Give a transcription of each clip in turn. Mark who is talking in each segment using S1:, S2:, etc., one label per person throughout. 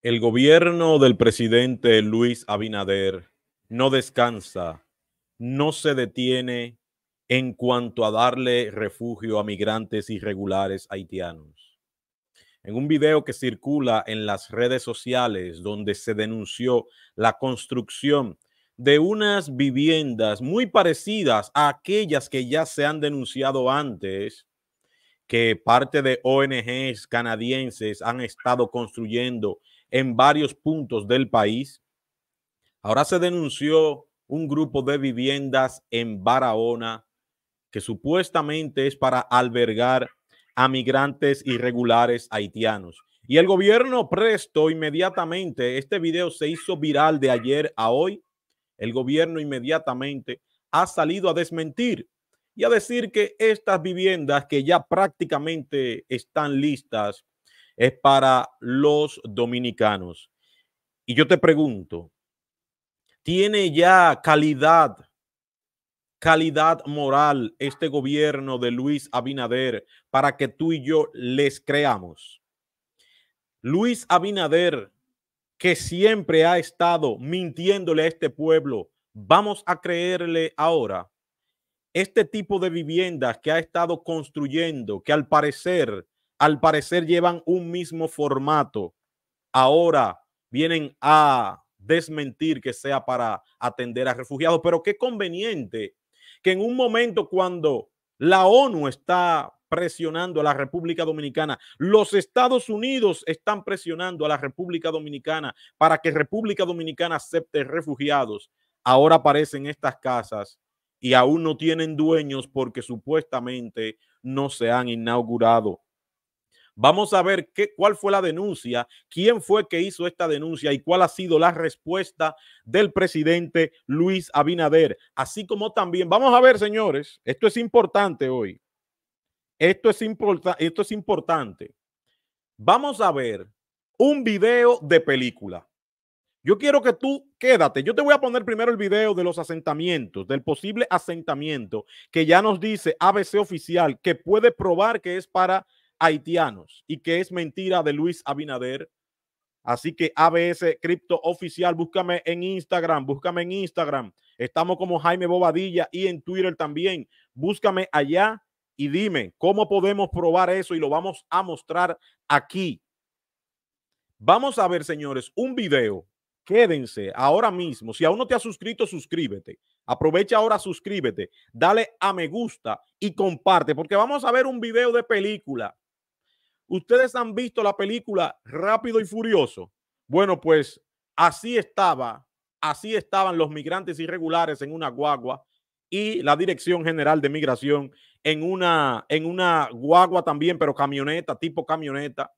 S1: El gobierno del presidente Luis Abinader no descansa, no se detiene en cuanto a darle refugio a migrantes irregulares haitianos. En un video que circula en las redes sociales donde se denunció la construcción de unas viviendas muy parecidas a aquellas que ya se han denunciado antes, que parte de ONGs canadienses han estado construyendo en varios puntos del país. Ahora se denunció un grupo de viviendas en Barahona que supuestamente es para albergar a migrantes irregulares haitianos. Y el gobierno presto inmediatamente, este video se hizo viral de ayer a hoy, el gobierno inmediatamente ha salido a desmentir y a decir que estas viviendas que ya prácticamente están listas es para los dominicanos. Y yo te pregunto, ¿tiene ya calidad, calidad moral este gobierno de Luis Abinader para que tú y yo les creamos? Luis Abinader, que siempre ha estado mintiéndole a este pueblo, vamos a creerle ahora este tipo de viviendas que ha estado construyendo, que al parecer al parecer llevan un mismo formato. Ahora vienen a desmentir que sea para atender a refugiados, pero qué conveniente que en un momento cuando la ONU está presionando a la República Dominicana. Los Estados Unidos están presionando a la República Dominicana para que República Dominicana acepte refugiados. Ahora aparecen estas casas y aún no tienen dueños porque supuestamente no se han inaugurado. Vamos a ver qué, cuál fue la denuncia, quién fue que hizo esta denuncia y cuál ha sido la respuesta del presidente Luis Abinader. Así como también, vamos a ver, señores, esto es importante hoy. Esto es, esto es importante. Vamos a ver un video de película. Yo quiero que tú quédate. Yo te voy a poner primero el video de los asentamientos, del posible asentamiento que ya nos dice ABC Oficial que puede probar que es para haitianos y que es mentira de Luis Abinader. Así que ABS Cripto Oficial, búscame en Instagram, búscame en Instagram. Estamos como Jaime Bobadilla y en Twitter también. Búscame allá y dime cómo podemos probar eso y lo vamos a mostrar aquí. Vamos a ver, señores, un video. Quédense ahora mismo. Si aún no te has suscrito, suscríbete. Aprovecha ahora, suscríbete, dale a me gusta y comparte, porque vamos a ver un video de película Ustedes han visto la película Rápido y Furioso. Bueno, pues así estaba, así estaban los migrantes irregulares en una guagua y la Dirección General de Migración en una, en una guagua también, pero camioneta, tipo camioneta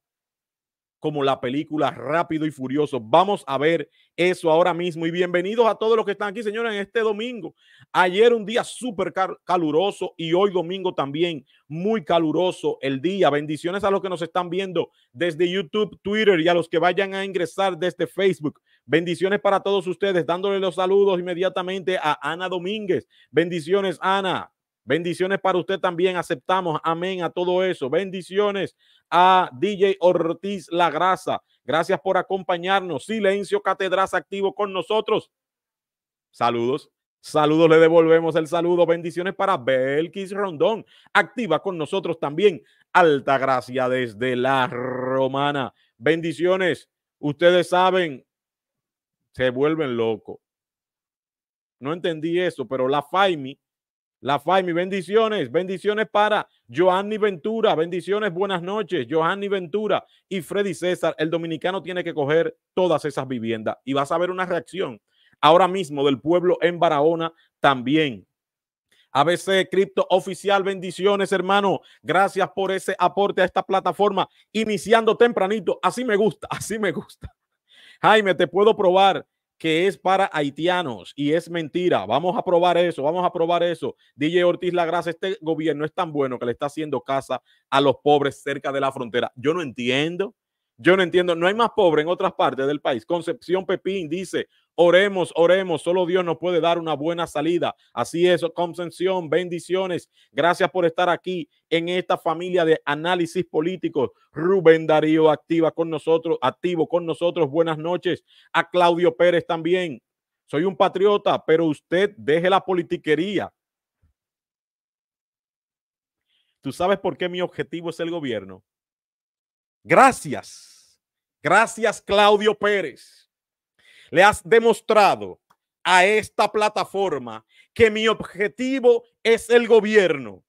S1: como la película Rápido y Furioso. Vamos a ver eso ahora mismo. Y bienvenidos a todos los que están aquí, señores, en este domingo. Ayer un día súper caluroso y hoy domingo también muy caluroso el día. Bendiciones a los que nos están viendo desde YouTube, Twitter y a los que vayan a ingresar desde Facebook. Bendiciones para todos ustedes, dándole los saludos inmediatamente a Ana Domínguez. Bendiciones, Ana. Bendiciones para usted también. Aceptamos. Amén a todo eso. Bendiciones a DJ Ortiz La Grasa. Gracias por acompañarnos. Silencio Catedraza activo con nosotros. Saludos. Saludos, le devolvemos el saludo. Bendiciones para Belkis Rondón. Activa con nosotros también. Alta gracia desde la romana. Bendiciones. Ustedes saben, se vuelven locos. No entendí eso, pero la Faimi la Faimi, bendiciones, bendiciones para Joanny Ventura, bendiciones, buenas noches, Joanny Ventura y Freddy César. El dominicano tiene que coger todas esas viviendas y vas a ver una reacción ahora mismo del pueblo en Barahona también. ABC Cripto Oficial, bendiciones, hermano. Gracias por ese aporte a esta plataforma. Iniciando tempranito, así me gusta, así me gusta. Jaime, te puedo probar que es para haitianos y es mentira. Vamos a probar eso, vamos a probar eso. DJ Ortiz grasa. este gobierno es tan bueno que le está haciendo casa a los pobres cerca de la frontera. Yo no entiendo. Yo no entiendo, no hay más pobre en otras partes del país. Concepción Pepín dice, oremos, oremos, solo Dios nos puede dar una buena salida. Así es, Concepción, bendiciones. Gracias por estar aquí en esta familia de análisis político. Rubén Darío activa con nosotros, activo con nosotros. Buenas noches a Claudio Pérez también. Soy un patriota, pero usted deje la politiquería. ¿Tú sabes por qué mi objetivo es el gobierno? Gracias. Gracias, Claudio Pérez. Le has demostrado a esta plataforma que mi objetivo es el gobierno,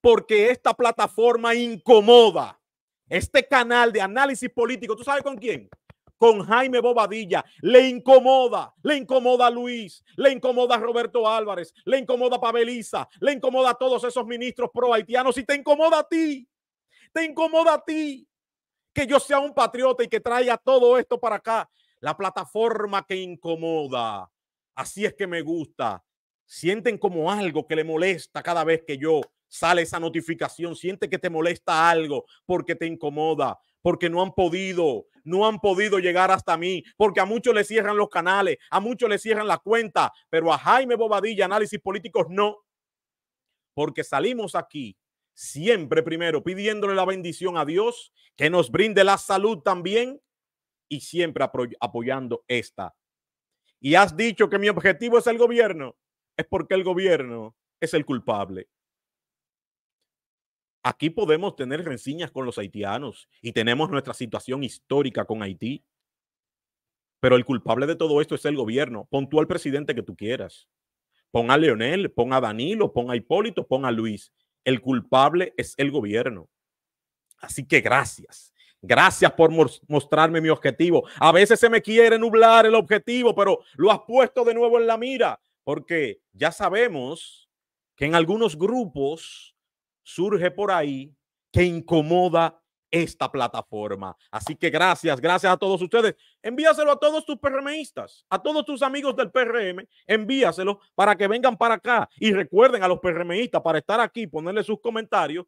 S1: porque esta plataforma incomoda este canal de análisis político. ¿Tú sabes con quién? Con Jaime Bobadilla. Le incomoda, le incomoda a Luis, le incomoda a Roberto Álvarez, le incomoda a Pabeliza, le incomoda a todos esos ministros pro haitianos y te incomoda a ti incomoda a ti que yo sea un patriota y que traiga todo esto para acá? La plataforma que incomoda. Así es que me gusta. Sienten como algo que le molesta cada vez que yo sale esa notificación. Siente que te molesta algo porque te incomoda, porque no han podido, no han podido llegar hasta mí, porque a muchos le cierran los canales, a muchos le cierran la cuenta, pero a Jaime Bobadilla, análisis políticos, no. Porque salimos aquí siempre primero pidiéndole la bendición a Dios, que nos brinde la salud también y siempre apoyando esta. Y has dicho que mi objetivo es el gobierno, es porque el gobierno es el culpable. Aquí podemos tener renciñas con los haitianos y tenemos nuestra situación histórica con Haití. Pero el culpable de todo esto es el gobierno. Pon tú al presidente que tú quieras. Pon a Leonel, pon a Danilo, pon a Hipólito, pon a Luis. El culpable es el gobierno. Así que gracias. Gracias por mostrarme mi objetivo. A veces se me quiere nublar el objetivo, pero lo has puesto de nuevo en la mira, porque ya sabemos que en algunos grupos surge por ahí que incomoda esta plataforma. Así que gracias, gracias a todos ustedes. Envíaselo a todos tus PRMistas, a todos tus amigos del PRM, envíaselo para que vengan para acá. Y recuerden a los PRMistas para estar aquí, ponerle sus comentarios.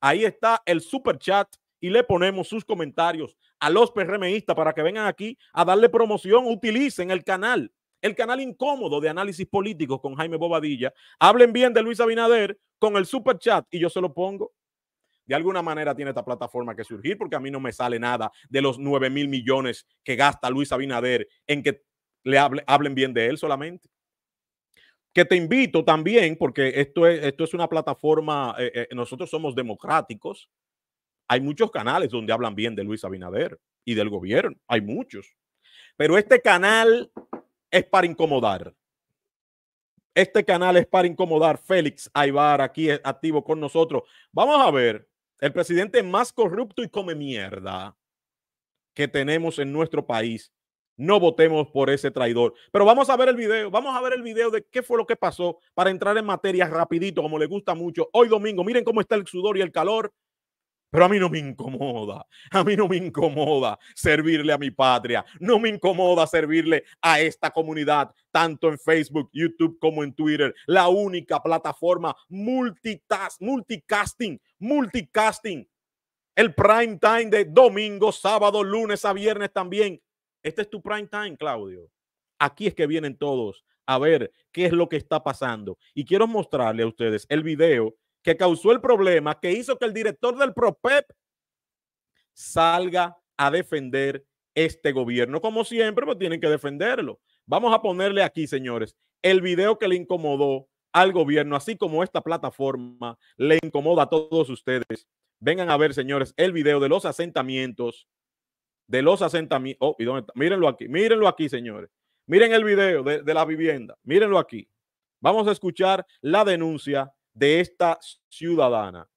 S1: Ahí está el super chat y le ponemos sus comentarios a los PRMistas para que vengan aquí a darle promoción. Utilicen el canal, el canal incómodo de análisis político con Jaime Bobadilla. Hablen bien de Luis Abinader con el super chat y yo se lo pongo de alguna manera tiene esta plataforma que surgir, porque a mí no me sale nada de los 9 mil millones que gasta Luis Abinader en que le hablen bien de él solamente. Que te invito también, porque esto es, esto es una plataforma, eh, eh, nosotros somos democráticos, hay muchos canales donde hablan bien de Luis Abinader y del gobierno, hay muchos. Pero este canal es para incomodar. Este canal es para incomodar. Félix Aybar aquí activo con nosotros. Vamos a ver el presidente más corrupto y come mierda que tenemos en nuestro país. No votemos por ese traidor. Pero vamos a ver el video, vamos a ver el video de qué fue lo que pasó para entrar en materia rapidito, como le gusta mucho. Hoy domingo, miren cómo está el sudor y el calor pero a mí no me incomoda, a mí no me incomoda servirle a mi patria, no me incomoda servirle a esta comunidad, tanto en Facebook, YouTube como en Twitter, la única plataforma multitask, multicasting, multicasting, el prime time de domingo, sábado, lunes a viernes también. Este es tu prime time, Claudio. Aquí es que vienen todos a ver qué es lo que está pasando. Y quiero mostrarle a ustedes el video que causó el problema, que hizo que el director del PROPEP salga a defender este gobierno. Como siempre, pues tienen que defenderlo. Vamos a ponerle aquí, señores, el video que le incomodó al gobierno, así como esta plataforma le incomoda a todos ustedes. Vengan a ver, señores, el video de los asentamientos, de los asentamientos. Oh, ¿y dónde está? Mírenlo aquí, mírenlo aquí, señores. Miren el video de, de la vivienda, mírenlo aquí. Vamos a escuchar la denuncia de esta ciudadana.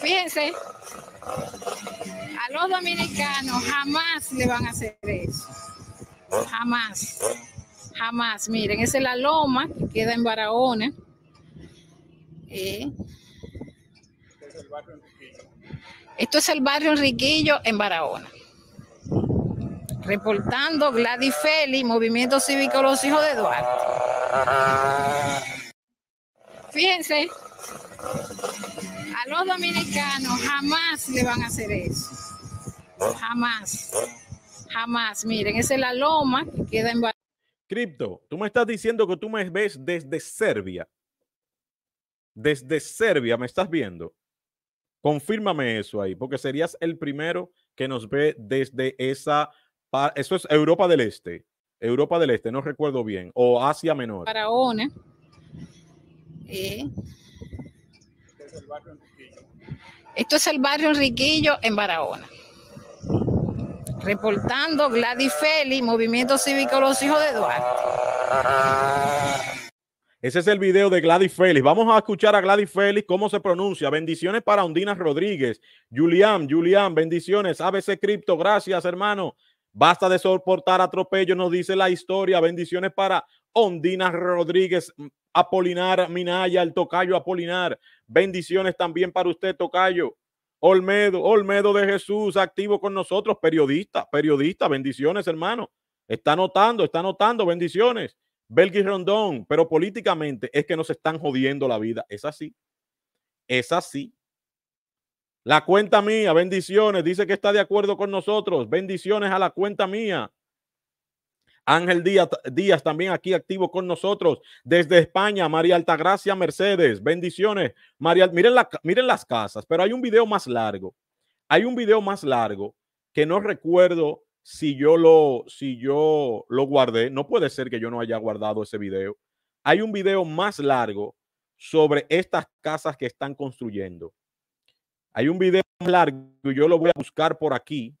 S2: Fíjense, a los dominicanos jamás le van a hacer eso. Jamás, jamás. Miren, esa es la loma que queda en Barahona. Eh. Esto es el barrio Enriquillo en Barahona. Reportando Gladys Feli, Movimiento Cívico Los Hijos de Eduardo. Fíjense, a los dominicanos jamás le van a hacer eso. Jamás. Jamás. Miren, esa es la loma que queda en...
S1: Cripto, tú me estás diciendo que tú me ves desde Serbia. Desde Serbia me estás viendo. Confírmame eso ahí, porque serías el primero que nos ve desde esa eso es Europa del Este. Europa del Este, no recuerdo bien. O Asia Menor.
S2: Eh. Este barrio Esto es el barrio Enriquillo en Barahona. Reportando Gladys Feli, Movimiento Cívico Los Hijos de Duarte.
S1: Ese es el video de Gladys Félix. Vamos a escuchar a Gladys Félix cómo se pronuncia. Bendiciones para Ondina Rodríguez, Julián, Julián, bendiciones. ABC Cripto, gracias, hermano. Basta de soportar atropellos, nos dice la historia. Bendiciones para Ondina Rodríguez, mm, Apolinar Minaya, el Tocayo Apolinar. Bendiciones también para usted, Tocayo. Olmedo, Olmedo de Jesús, activo con nosotros, periodista, periodista, bendiciones, hermano. Está notando, está notando, bendiciones. Belgi Rondón, pero políticamente es que nos están jodiendo la vida. Es así, es así. La cuenta mía, bendiciones. Dice que está de acuerdo con nosotros. Bendiciones a la cuenta mía. Ángel Díaz, también aquí activo con nosotros desde España. María Altagracia Mercedes, bendiciones. María, miren, miren las casas, pero hay un video más largo. Hay un video más largo que no recuerdo si yo lo, si yo lo guardé. No puede ser que yo no haya guardado ese video. Hay un video más largo sobre estas casas que están construyendo. Hay un video largo, yo lo voy a buscar por aquí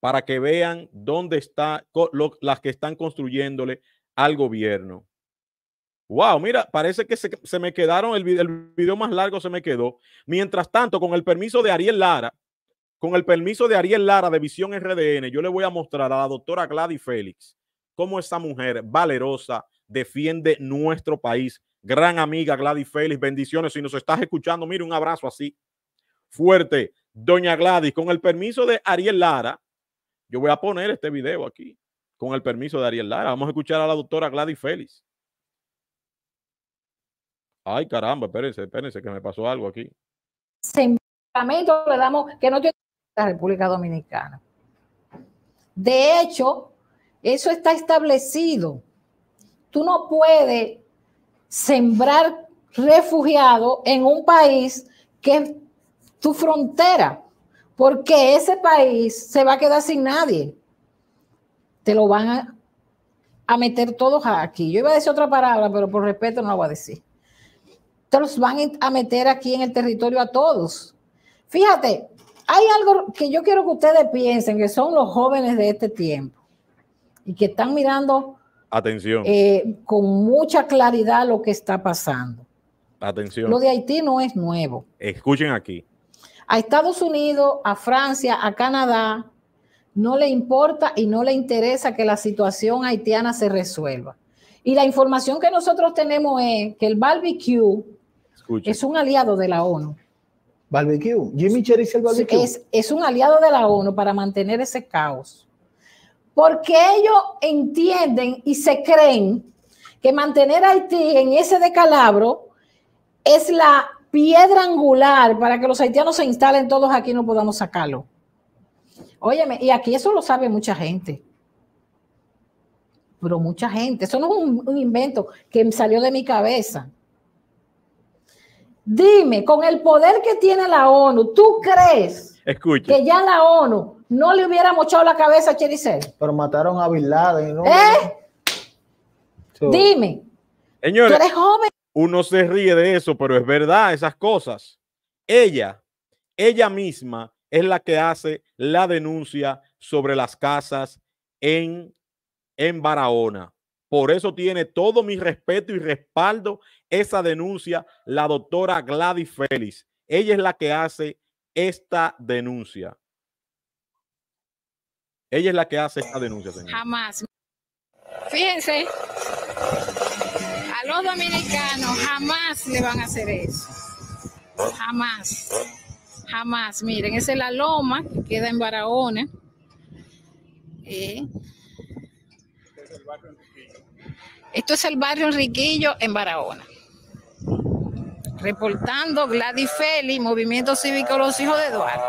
S1: para que vean dónde está las que están construyéndole al gobierno. Wow, mira, parece que se, me quedaron, el video, más largo se me quedó. Mientras tanto, con el permiso de Ariel Lara, con el permiso de Ariel Lara de Visión RDN, yo le voy a mostrar a la doctora Gladys Félix cómo esa mujer valerosa defiende nuestro país. Gran amiga Gladys Félix, bendiciones. Si nos estás escuchando, mire un abrazo así fuerte. Doña Gladys, con el permiso de Ariel Lara, yo voy a poner este video aquí, con el permiso de Ariel Lara. Vamos a escuchar a la doctora Gladys Félix. Ay, caramba, espérense, espérense, que me pasó algo aquí.
S2: le damos que no tiene la República Dominicana. De hecho, eso está establecido. Tú no puedes sembrar refugiados en un país que tu frontera, porque ese país se va a quedar sin nadie. Te lo van a, meter todos aquí. Yo iba a decir otra palabra, pero por respeto no lo voy a decir. Te los van a meter aquí en el territorio a todos. Fíjate, hay algo que yo quiero que ustedes piensen, que son los jóvenes de este tiempo y que están mirando Atención. Eh, con mucha claridad lo que está pasando.
S1: Atención. Lo de Haití
S2: no es nuevo.
S1: Escuchen aquí.
S2: A Estados Unidos, a Francia, a Canadá, no le importa y no le interesa que la situación haitiana se resuelva. Y la información que nosotros tenemos es que el barbecue es un aliado de la ONU. Barbecue. Jimmy Cherry el barbecue. Es, es, un aliado de la ONU para mantener ese caos. Porque ellos entienden y se creen que mantener a Haití en ese decalabro es la piedra angular para que los haitianos se instalen todos aquí y no podamos sacarlo. Óyeme, y aquí eso lo sabe mucha gente. Pero mucha gente. Eso no es un, invento que salió de mi cabeza. Dime, con el poder que tiene la ONU, ¿tú crees que ya la ONU no le hubiera mochado la cabeza a Cherise? Pero mataron a Bin ¿no? ¿Eh?
S1: Dime. Señores. Tú eres joven uno se ríe de eso, pero es verdad esas cosas. Ella, ella misma es la que hace la denuncia sobre las casas en, en Barahona. Por eso tiene todo mi respeto y respaldo esa denuncia la doctora Gladys Félix. Ella es la que hace esta denuncia. Ella es la que hace esta denuncia, señor.
S2: Jamás. Fíjense, a los dominicanos jamás le van a hacer eso. Jamás. Jamás. Miren, esa es la loma que queda en Barahona. Eh, esto es el barrio Enriquillo en Barahona. Reportando Gladys Feli, Movimiento Cívico Los Hijos de Duarte.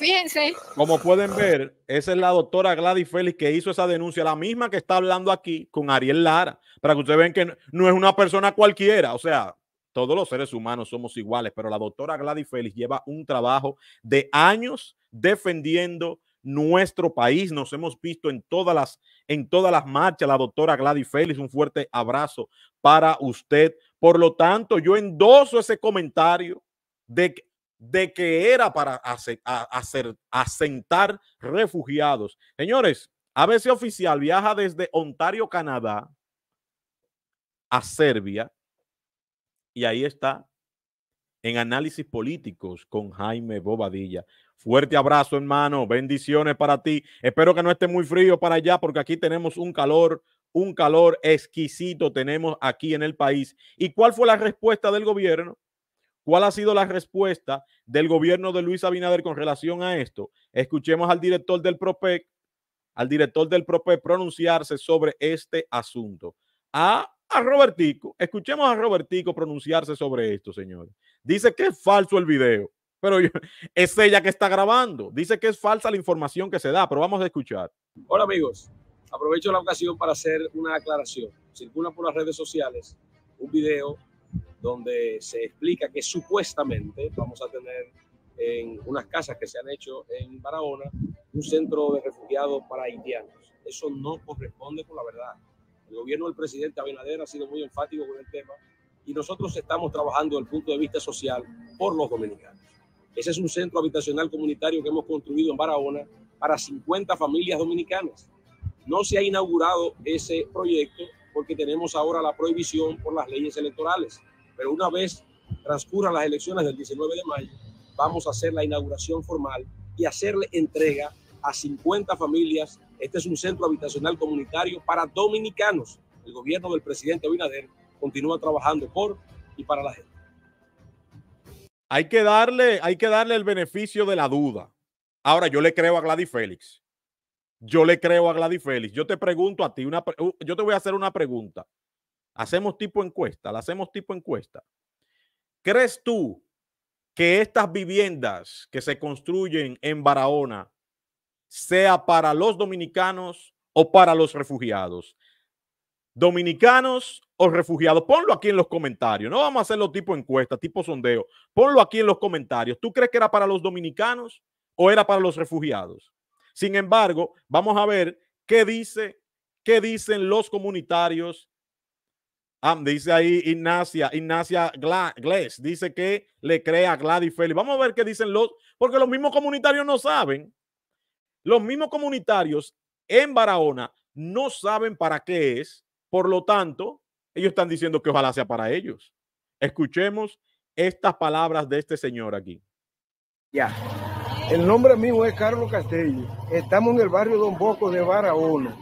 S3: Fíjense.
S1: Como pueden ver, esa es la doctora Gladys Félix que hizo esa denuncia, la misma que está hablando aquí con Ariel Lara, para que ustedes vean que no es una persona cualquiera, o sea, todos los seres humanos somos iguales, pero la doctora Gladys Félix lleva un trabajo de años defendiendo nuestro país. Nos hemos visto en todas las, en todas las marchas. La doctora Gladys Félix, un fuerte abrazo para usted. Por lo tanto, yo endoso ese comentario de de que era para hacer, asentar refugiados. Señores, ABC Oficial viaja desde Ontario, Canadá, a Serbia, y ahí está en análisis políticos con Jaime Bobadilla. Fuerte abrazo, hermano. Bendiciones para ti. Espero que no esté muy frío para allá porque aquí tenemos un calor, un calor exquisito tenemos aquí en el país. ¿Y cuál fue la respuesta del gobierno? ¿Cuál ha sido la respuesta del gobierno de Luis Abinader con relación a esto? Escuchemos al director del PROPEC, al director del PROPEC pronunciarse sobre este asunto. A, Robertico, escuchemos a Robertico pronunciarse sobre esto, señores. Dice que es falso el video, pero es ella que está grabando. Dice que es falsa la información que se da, pero vamos a escuchar.
S4: Hola amigos, aprovecho la ocasión para hacer una aclaración. Circula por las redes sociales un video donde se explica que supuestamente vamos a tener en unas casas que se han hecho en Barahona un centro de refugiados para haitianos. Eso no corresponde con la verdad. El gobierno del presidente Abinader ha sido muy enfático con el tema y nosotros estamos trabajando desde el punto de vista social por los dominicanos. Ese es un centro habitacional comunitario que hemos construido en Barahona para 50 familias dominicanas. No se ha inaugurado ese proyecto porque tenemos ahora la prohibición por las leyes electorales. Pero una vez transcurran las elecciones del 19 de mayo, vamos a hacer la inauguración formal y hacerle entrega a 50 familias. Este es un centro habitacional comunitario para dominicanos. El gobierno del presidente Abinader continúa trabajando por y para la gente.
S1: Hay que darle, hay que darle el beneficio de la duda. Ahora yo le creo a Gladys Félix. Yo le creo a Gladys Félix. Yo te pregunto a ti una, yo te voy a hacer una pregunta Hacemos tipo encuesta, la hacemos tipo encuesta. ¿Crees tú que estas viviendas que se construyen en Barahona sea para los dominicanos o para los refugiados? dominicanos o refugiados. Ponlo aquí en los comentarios. No vamos a hacerlo tipo encuesta, tipo sondeo. Ponlo aquí en los comentarios. ¿Tú crees que era para los dominicanos o era para los refugiados? Sin embargo, vamos a ver qué dice, qué dicen los comunitarios Ah, dice ahí Ignacia, Ignacia Gla, dice que le crea a Gladys Félix. Vamos a ver qué dicen los, porque los mismos comunitarios no saben. Los mismos comunitarios en Barahona no saben para qué es. Por lo tanto, ellos están diciendo que ojalá sea para ellos. Escuchemos estas palabras de este señor aquí. Ya. El nombre mío es Carlos Castello. Estamos en el barrio Don Bosco de Barahona.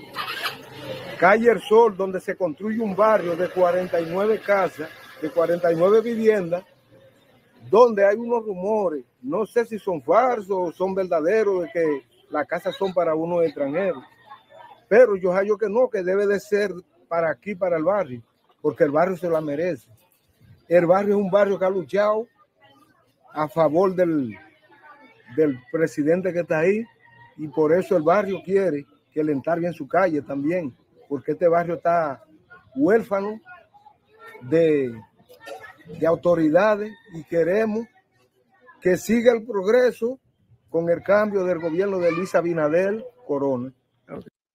S1: Calle El Sol, donde se construye un barrio de 49 casas, de 49 viviendas, donde hay unos rumores, no sé si son falsos o son verdaderos, de que las casas son para unos extranjeros. Pero yo hallo que no, que debe de ser para aquí, para el barrio, porque el barrio se la merece. El barrio es un barrio que ha luchado a favor del, presidente que está ahí y por eso el barrio quiere que le bien su calle también porque este barrio está huérfano de, autoridades y queremos que siga el progreso con el cambio del gobierno de Luis Abinadel Corona.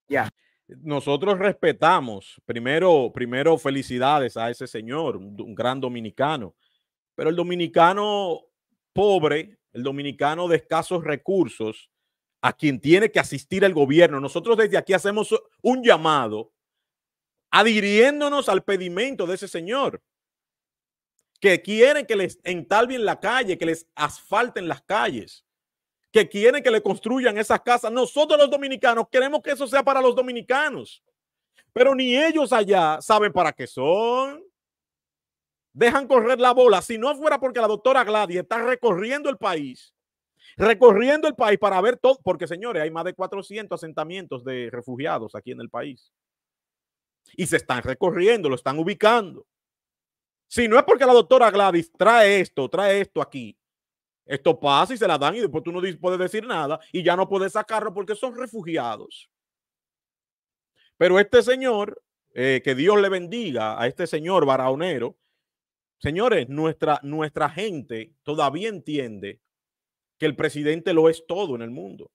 S1: Ya. Nosotros respetamos, primero, primero felicidades a ese señor, un gran dominicano, pero el dominicano pobre, el dominicano de escasos recursos, a quien tiene que asistir el gobierno. Nosotros desde aquí hacemos un llamado adhiriéndonos al pedimento de ese señor, que quieren que les entalbien la calle, que les asfalten las calles, que quieren que le construyan esas casas. Nosotros los dominicanos queremos que eso sea para los dominicanos, pero ni ellos allá saben para qué son. Dejan correr la bola. Si no fuera porque la doctora Gladys está recorriendo el país recorriendo el país para ver todo, porque señores, hay más de 400 asentamientos de refugiados aquí en el país. Y se están recorriendo, lo están ubicando. Si no es porque la doctora Gladys trae esto, trae esto aquí, esto pasa y se la dan y después tú no puedes decir nada y ya no puedes sacarlo porque son refugiados. Pero este señor, eh, que Dios le bendiga a este señor baraonero señores, nuestra, nuestra gente todavía entiende que el presidente lo es todo en el mundo.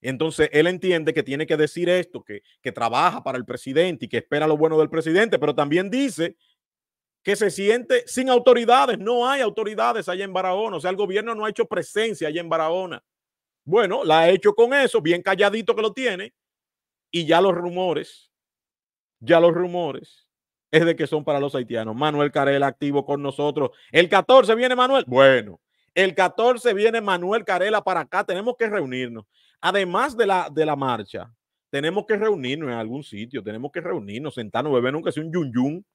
S1: Entonces él entiende que tiene que decir esto, que, que trabaja para el presidente y que espera lo bueno del presidente, pero también dice que se siente sin autoridades. No hay autoridades allá en Barahona. O sea, el gobierno no ha hecho presencia allá en Barahona. Bueno, la ha hecho con eso, bien calladito que lo tiene. Y ya los rumores, ya los rumores es de que son para los haitianos. Manuel Carel activo con nosotros. El 14 viene Manuel. Bueno, el 14 viene Manuel Carela para acá. Tenemos que reunirnos. Además de la, de la marcha, tenemos que reunirnos en algún sitio. Tenemos que reunirnos, sentarnos, beber nunca sea un yun yun,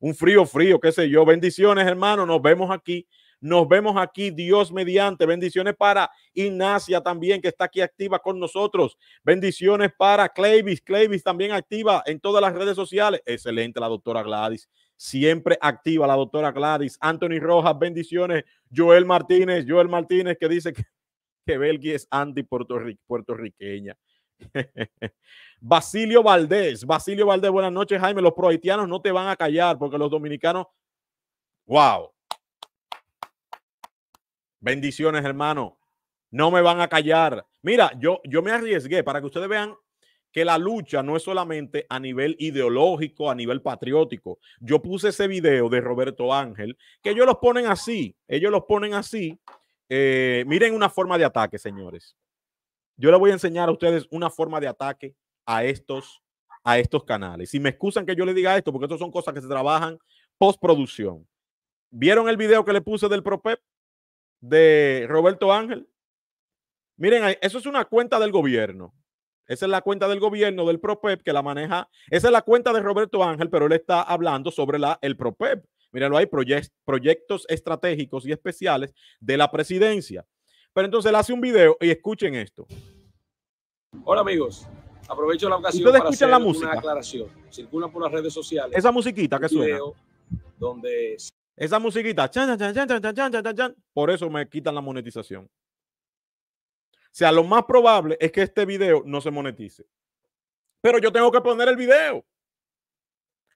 S1: un frío frío, qué sé yo. Bendiciones, hermano. Nos vemos aquí. Nos vemos aquí, Dios mediante. Bendiciones para Ignacia también, que está aquí activa con nosotros. Bendiciones para Clavis. Clavis también activa en todas las redes sociales. Excelente la doctora Gladys siempre activa, la doctora Gladys, Anthony Rojas, bendiciones, Joel Martínez, Joel Martínez que dice que, que Belgi es anti-puertorriqueña. Basilio Valdés, Basilio Valdés, buenas noches, Jaime. Los prohaitianos no te van a callar porque los dominicanos, wow. Bendiciones, hermano. No me van a callar. Mira, yo, yo me arriesgué para que ustedes vean que la lucha no es solamente a nivel ideológico, a nivel patriótico. Yo puse ese video de Roberto Ángel, que ellos los ponen así, ellos los ponen así. Eh, miren una forma de ataque, señores. Yo les voy a enseñar a ustedes una forma de ataque a estos, a estos canales. Si me excusan que yo les diga esto, porque estas son cosas que se trabajan postproducción. ¿Vieron el video que le puse del ProPEP de Roberto Ángel? Miren, eso es una cuenta del gobierno. Esa es la cuenta del gobierno del PROPEP que la maneja. Esa es la cuenta de Roberto Ángel, pero él está hablando sobre la, el PROPEP. Míralo, hay proyectos estratégicos y especiales de la presidencia. Pero entonces él hace un video y escuchen esto.
S4: Hola amigos, aprovecho la ocasión para hacer la música? una aclaración. Circula por las redes sociales. Esa musiquita que suena.
S1: Donde... Esa musiquita. por eso me quitan la monetización sea, lo más probable es que este video no se monetice. Pero yo tengo que poner el video.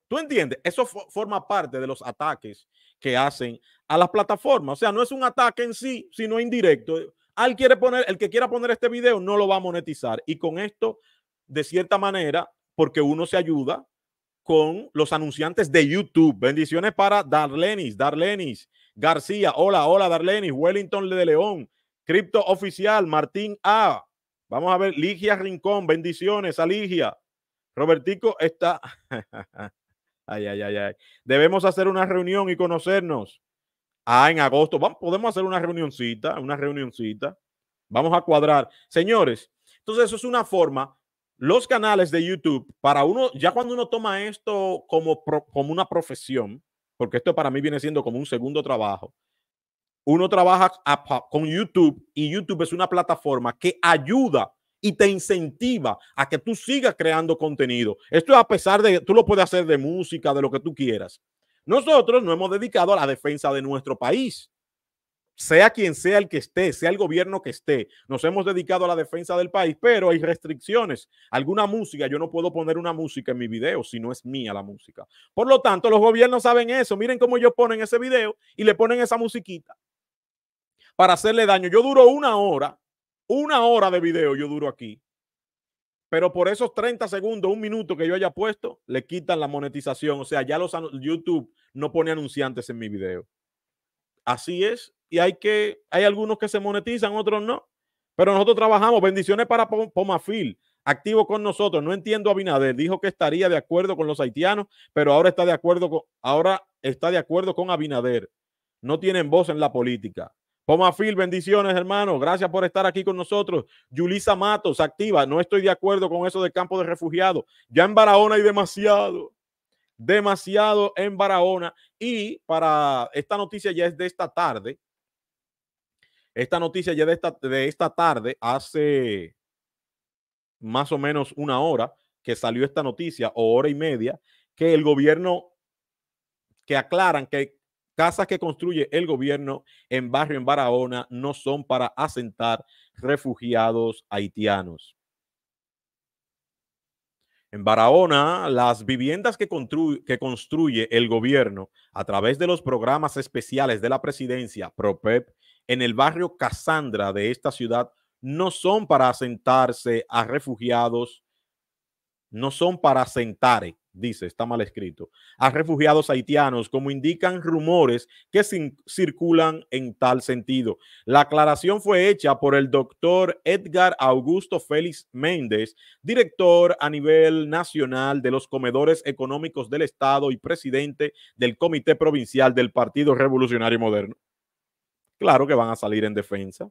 S1: ¿Tú entiendes? Eso forma parte de los ataques que hacen a las plataformas. O sea, no es un ataque en sí, sino indirecto. Al quiere poner, el que quiera poner este video no lo va a monetizar. Y con esto, de cierta manera, porque uno se ayuda con los anunciantes de YouTube. Bendiciones para Darlenis, Darlenis, García. Hola, hola, Darlenis, Wellington de León. Cripto Oficial, Martín A. Vamos a ver, Ligia Rincón, bendiciones a Ligia. Robertico está. ay, ay, ay, ay. Debemos hacer una reunión y conocernos. Ah, en agosto. Vamos, podemos hacer una reunioncita, una reunioncita. Vamos a cuadrar. Señores, entonces eso es una forma. Los canales de YouTube, para uno, ya cuando uno toma esto como, como una profesión, porque esto para mí viene siendo como un segundo trabajo, uno trabaja con YouTube y YouTube es una plataforma que ayuda y te incentiva a que tú sigas creando contenido. Esto a pesar de, que tú lo puedes hacer de música, de lo que tú quieras. Nosotros nos hemos dedicado a la defensa de nuestro país. Sea quien sea el que esté, sea el gobierno que esté, nos hemos dedicado a la defensa del país, pero hay restricciones. Alguna música, yo no puedo poner una música en mi video si no es mía la música. Por lo tanto, los gobiernos saben eso. Miren cómo ellos ponen ese video y le ponen esa musiquita para hacerle daño. Yo duro una hora, una hora de video yo duro aquí. Pero por esos 30 segundos, un minuto que yo haya puesto, le quitan la monetización. O sea, ya los YouTube no pone anunciantes en mi video. Así es. Y hay que, hay algunos que se monetizan, otros no. Pero nosotros trabajamos. Bendiciones para Pomafil activo con nosotros. No entiendo a Binader. Dijo que estaría de acuerdo con los haitianos, pero ahora está de acuerdo con, ahora está de acuerdo con Abinader. No tienen voz en la política. Toma bendiciones, hermano. Gracias por estar aquí con nosotros. Yulisa Matos, activa. No estoy de acuerdo con eso del campo de refugiados. Ya en Barahona hay demasiado. Demasiado en Barahona. Y para esta noticia ya es de esta tarde. Esta noticia ya de esta, de esta tarde, hace más o menos una hora que salió esta noticia, o hora y media, que el gobierno, que aclaran que Casas que construye el gobierno en barrio en Barahona no son para asentar refugiados haitianos. En Barahona, las viviendas que, construye, el gobierno a través de los programas especiales de la presidencia, PROPEP, en el barrio Casandra de esta ciudad, no son para asentarse a refugiados, no son para asentar dice, está mal escrito, a refugiados haitianos, como indican rumores que circulan en tal sentido. La aclaración fue hecha por el doctor Edgar Augusto Félix Méndez, director a nivel nacional de los comedores económicos del Estado y presidente del Comité Provincial del Partido Revolucionario Moderno. Claro que van a salir en defensa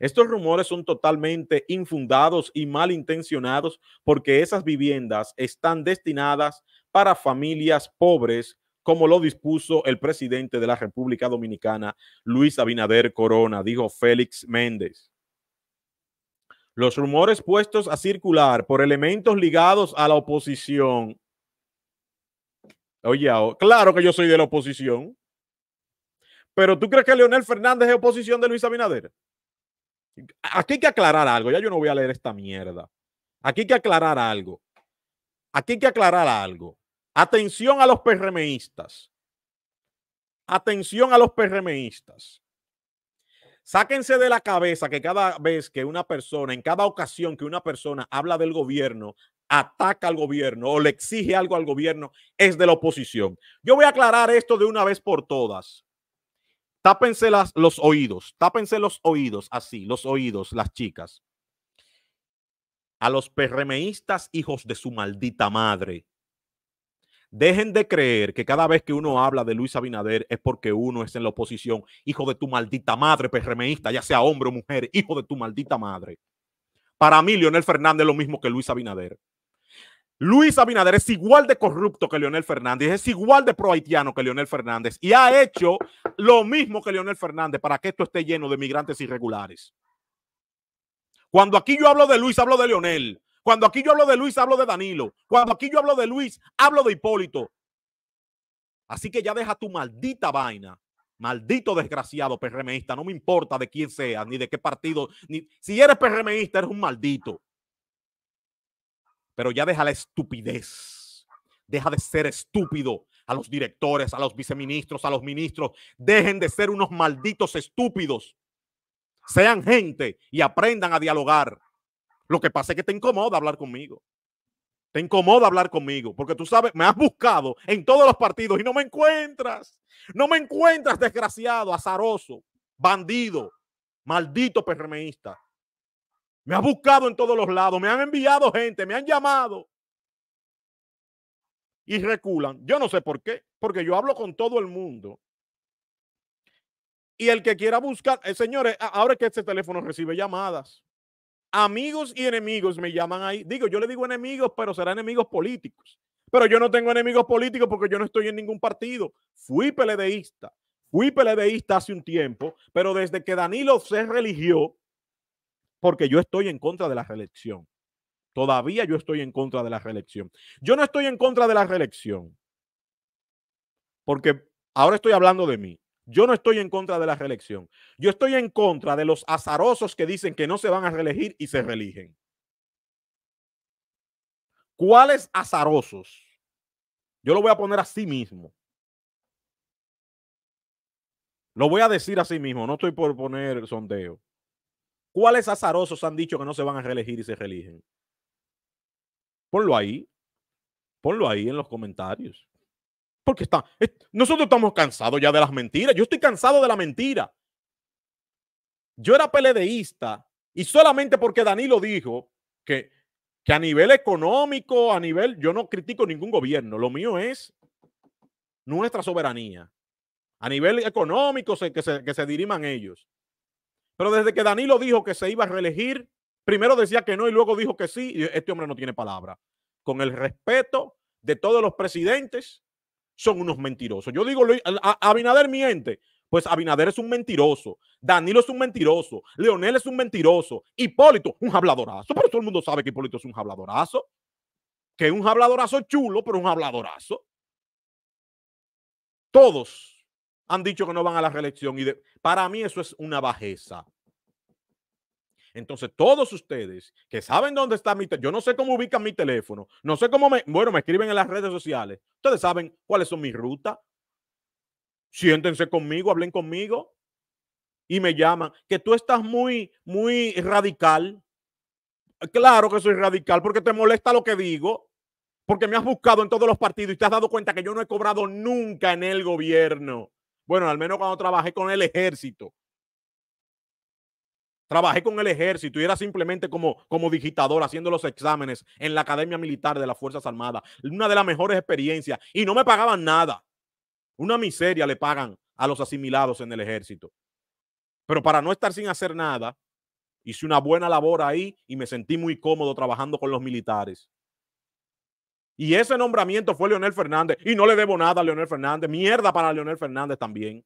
S1: estos rumores son totalmente infundados y malintencionados porque esas viviendas están destinadas para familias pobres, como lo dispuso el presidente de la República Dominicana, Luis Abinader Corona, dijo Félix Méndez. Los rumores puestos a circular por elementos ligados a la oposición. Oye, claro que yo soy de la oposición. Pero tú crees que Leonel Fernández es oposición de Luis Abinader? Aquí hay que aclarar algo. Ya yo no voy a leer esta mierda. Aquí hay que aclarar algo. Aquí hay que aclarar algo. Atención a los PRMistas. Atención a los PRMistas. Sáquense de la cabeza que cada vez que una persona, en cada ocasión que una persona habla del gobierno, ataca al gobierno o le exige algo al gobierno, es de la oposición. Yo voy a aclarar esto de una vez por todas tápense los oídos, tápense los oídos, así, los oídos, las chicas. A los perremeístas, hijos de su maldita madre. Dejen de creer que cada vez que uno habla de Luis Abinader es porque uno es en la oposición. Hijo de tu maldita madre, perremeísta, ya sea hombre o mujer, hijo de tu maldita madre. Para mí, Leonel Fernández es lo mismo que Luis Abinader. Luis Abinader es igual de corrupto que Leonel Fernández, es igual de pro que Leonel Fernández y ha hecho lo mismo que Leonel Fernández para que esto esté lleno de migrantes irregulares. Cuando aquí yo hablo de Luis, hablo de Leonel. Cuando aquí yo hablo de Luis, hablo de Danilo. Cuando aquí yo hablo de Luis, hablo de Hipólito. Así que ya deja tu maldita vaina. Maldito desgraciado PRMista, no me importa de quién sea, ni de qué partido, ni si eres PRMista, eres un maldito. Pero ya deja la estupidez. Deja de ser estúpido a los directores, a los viceministros, a los ministros. Dejen de ser unos malditos estúpidos. Sean gente y aprendan a dialogar. Lo que pasa es que te incomoda hablar conmigo. Te incomoda hablar conmigo, porque tú sabes, me has buscado en todos los partidos y no me encuentras. No me encuentras, desgraciado, azaroso, bandido, maldito perremeísta. Me ha buscado en todos los lados, me han enviado gente, me han llamado. Y reculan. Yo no sé por qué, porque yo hablo con todo el mundo. Y el que quiera buscar, el eh, señores, ahora que este teléfono recibe llamadas. Amigos y enemigos me llaman ahí. Digo, yo le digo enemigos, pero serán enemigos políticos. Pero yo no tengo enemigos políticos porque yo no estoy en ningún partido. Fui peledeísta. Fui peledeísta hace un tiempo, pero desde que Danilo se religió, porque yo estoy en contra de la reelección. Todavía yo estoy en contra de la reelección. Yo no estoy en contra de la reelección, porque ahora estoy hablando de mí. Yo no estoy en contra de la reelección. Yo estoy en contra de los azarosos que dicen que no se van a reelegir y se reeligen. ¿Cuáles azarosos? Yo lo voy a poner a sí mismo. Lo voy a decir a sí mismo, no estoy por poner sondeo. ¿Cuáles azarosos han dicho que no se van a reelegir y se reeligen? Ponlo ahí. Ponlo ahí en los comentarios. Porque está, nosotros estamos cansados ya de las mentiras. Yo estoy cansado de la mentira. Yo era peledeísta y solamente porque Danilo dijo que, que a nivel económico, a nivel, yo no critico ningún gobierno. Lo mío es nuestra soberanía. A nivel económico, que, se, que se diriman ellos. Pero desde que Danilo dijo que se iba a reelegir, primero decía que no y luego dijo que sí, este hombre no tiene palabra. Con el respeto de todos los presidentes, son unos mentirosos. Yo digo, Abinader miente. Pues Abinader es un mentiroso, Danilo es un mentiroso, Leonel es un mentiroso, Hipólito, un habladorazo, pero todo el mundo sabe que Hipólito es un habladorazo, que es un habladorazo chulo, pero un habladorazo. Todos han dicho que no van a la reelección. Y para mí eso es una bajeza. Entonces, todos ustedes que saben dónde está mi teléfono, yo no sé cómo ubican mi teléfono, no sé cómo me, bueno, me escriben en las redes sociales. Ustedes saben cuáles son mis rutas. Siéntense conmigo, hablen conmigo y me llaman, que tú estás muy, muy radical. Claro que soy radical porque te molesta lo que digo, porque me has buscado en todos los partidos y te has dado cuenta que yo no he cobrado nunca en el gobierno. Bueno, al menos cuando trabajé con el ejército. Trabajé con el ejército y era simplemente como, como digitador haciendo los exámenes en la Academia Militar de las Fuerzas Armadas. Una de las mejores experiencias. Y no me pagaban nada. Una miseria le pagan a los asimilados en el ejército. Pero para no estar sin hacer nada, hice una buena labor ahí y me sentí muy cómodo trabajando con los militares. Y ese nombramiento fue Leonel Fernández. Y no le debo nada a Leonel Fernández. Mierda para Leonel Fernández también.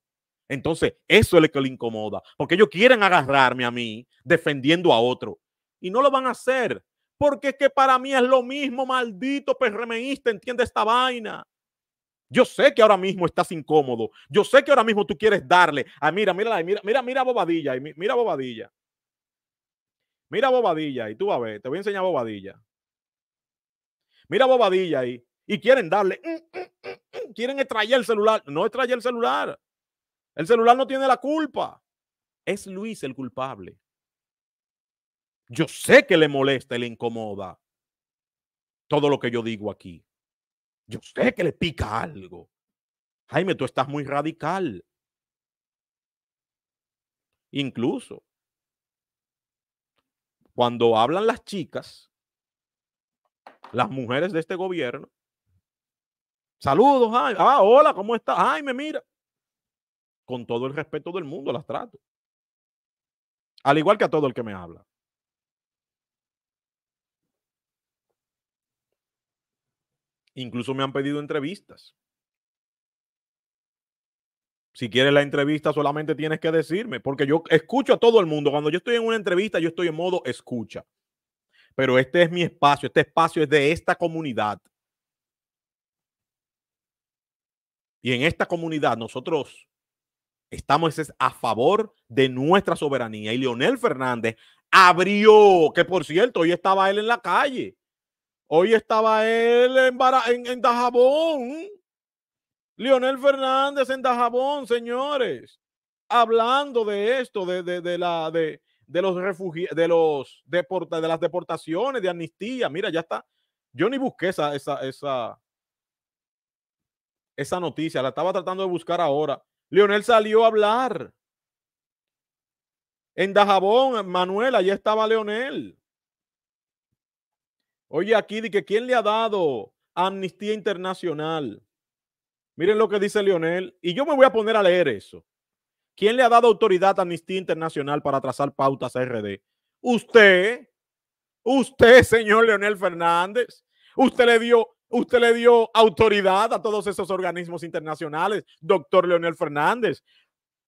S1: Entonces, eso es lo que le incomoda. Porque ellos quieren agarrarme a mí defendiendo a otro. Y no lo van a hacer. Porque es que para mí es lo mismo, maldito perremeísta, entiende esta vaina. Yo sé que ahora mismo estás incómodo. Yo sé que ahora mismo tú quieres darle. Ah, mira, mira, mira, mira, mira bobadilla. Mira bobadilla. Mira bobadilla. Y tú a ver, te voy a enseñar bobadilla. Mira bobadilla ahí. Y quieren darle,
S3: mm, mm,
S1: mm, quieren extraer el celular. No extraer el celular. El celular no tiene la culpa. Es Luis el culpable. Yo sé que le molesta y le incomoda todo lo que yo digo aquí. Yo sé que le pica algo. Jaime, tú estás muy radical. Incluso cuando hablan las chicas las mujeres de este gobierno. Saludos, Ah, hola, ¿cómo está? me mira. Con todo el respeto del mundo las trato. Al igual que a todo el que me habla. Incluso me han pedido entrevistas. Si quieres la entrevista, solamente tienes que decirme, porque yo escucho a todo el mundo. Cuando yo estoy en una entrevista, yo estoy en modo escucha pero este es mi espacio, este espacio es de esta comunidad. Y en esta comunidad nosotros estamos a favor de nuestra soberanía. Y Leonel Fernández abrió, que por cierto, hoy estaba él en la calle. Hoy estaba él en, Dajabón. Leonel Fernández en Dajabón, señores. Hablando de esto, de, de la, de, de los refugiados, de los de las deportaciones, de amnistía. Mira, ya está. Yo ni busqué esa, esa, esa, noticia, la estaba tratando de buscar ahora. Leonel salió a hablar. En Dajabón, Manuel, allí estaba Leonel. Oye, aquí de que quién le ha dado amnistía internacional. Miren lo que dice Leonel. Y yo me voy a poner a leer eso. ¿Quién le ha dado autoridad a Amnistía Internacional para trazar pautas a RD? Usted, usted, señor Leonel Fernández, usted le dio, usted le dio autoridad a todos esos organismos internacionales, doctor Leonel Fernández.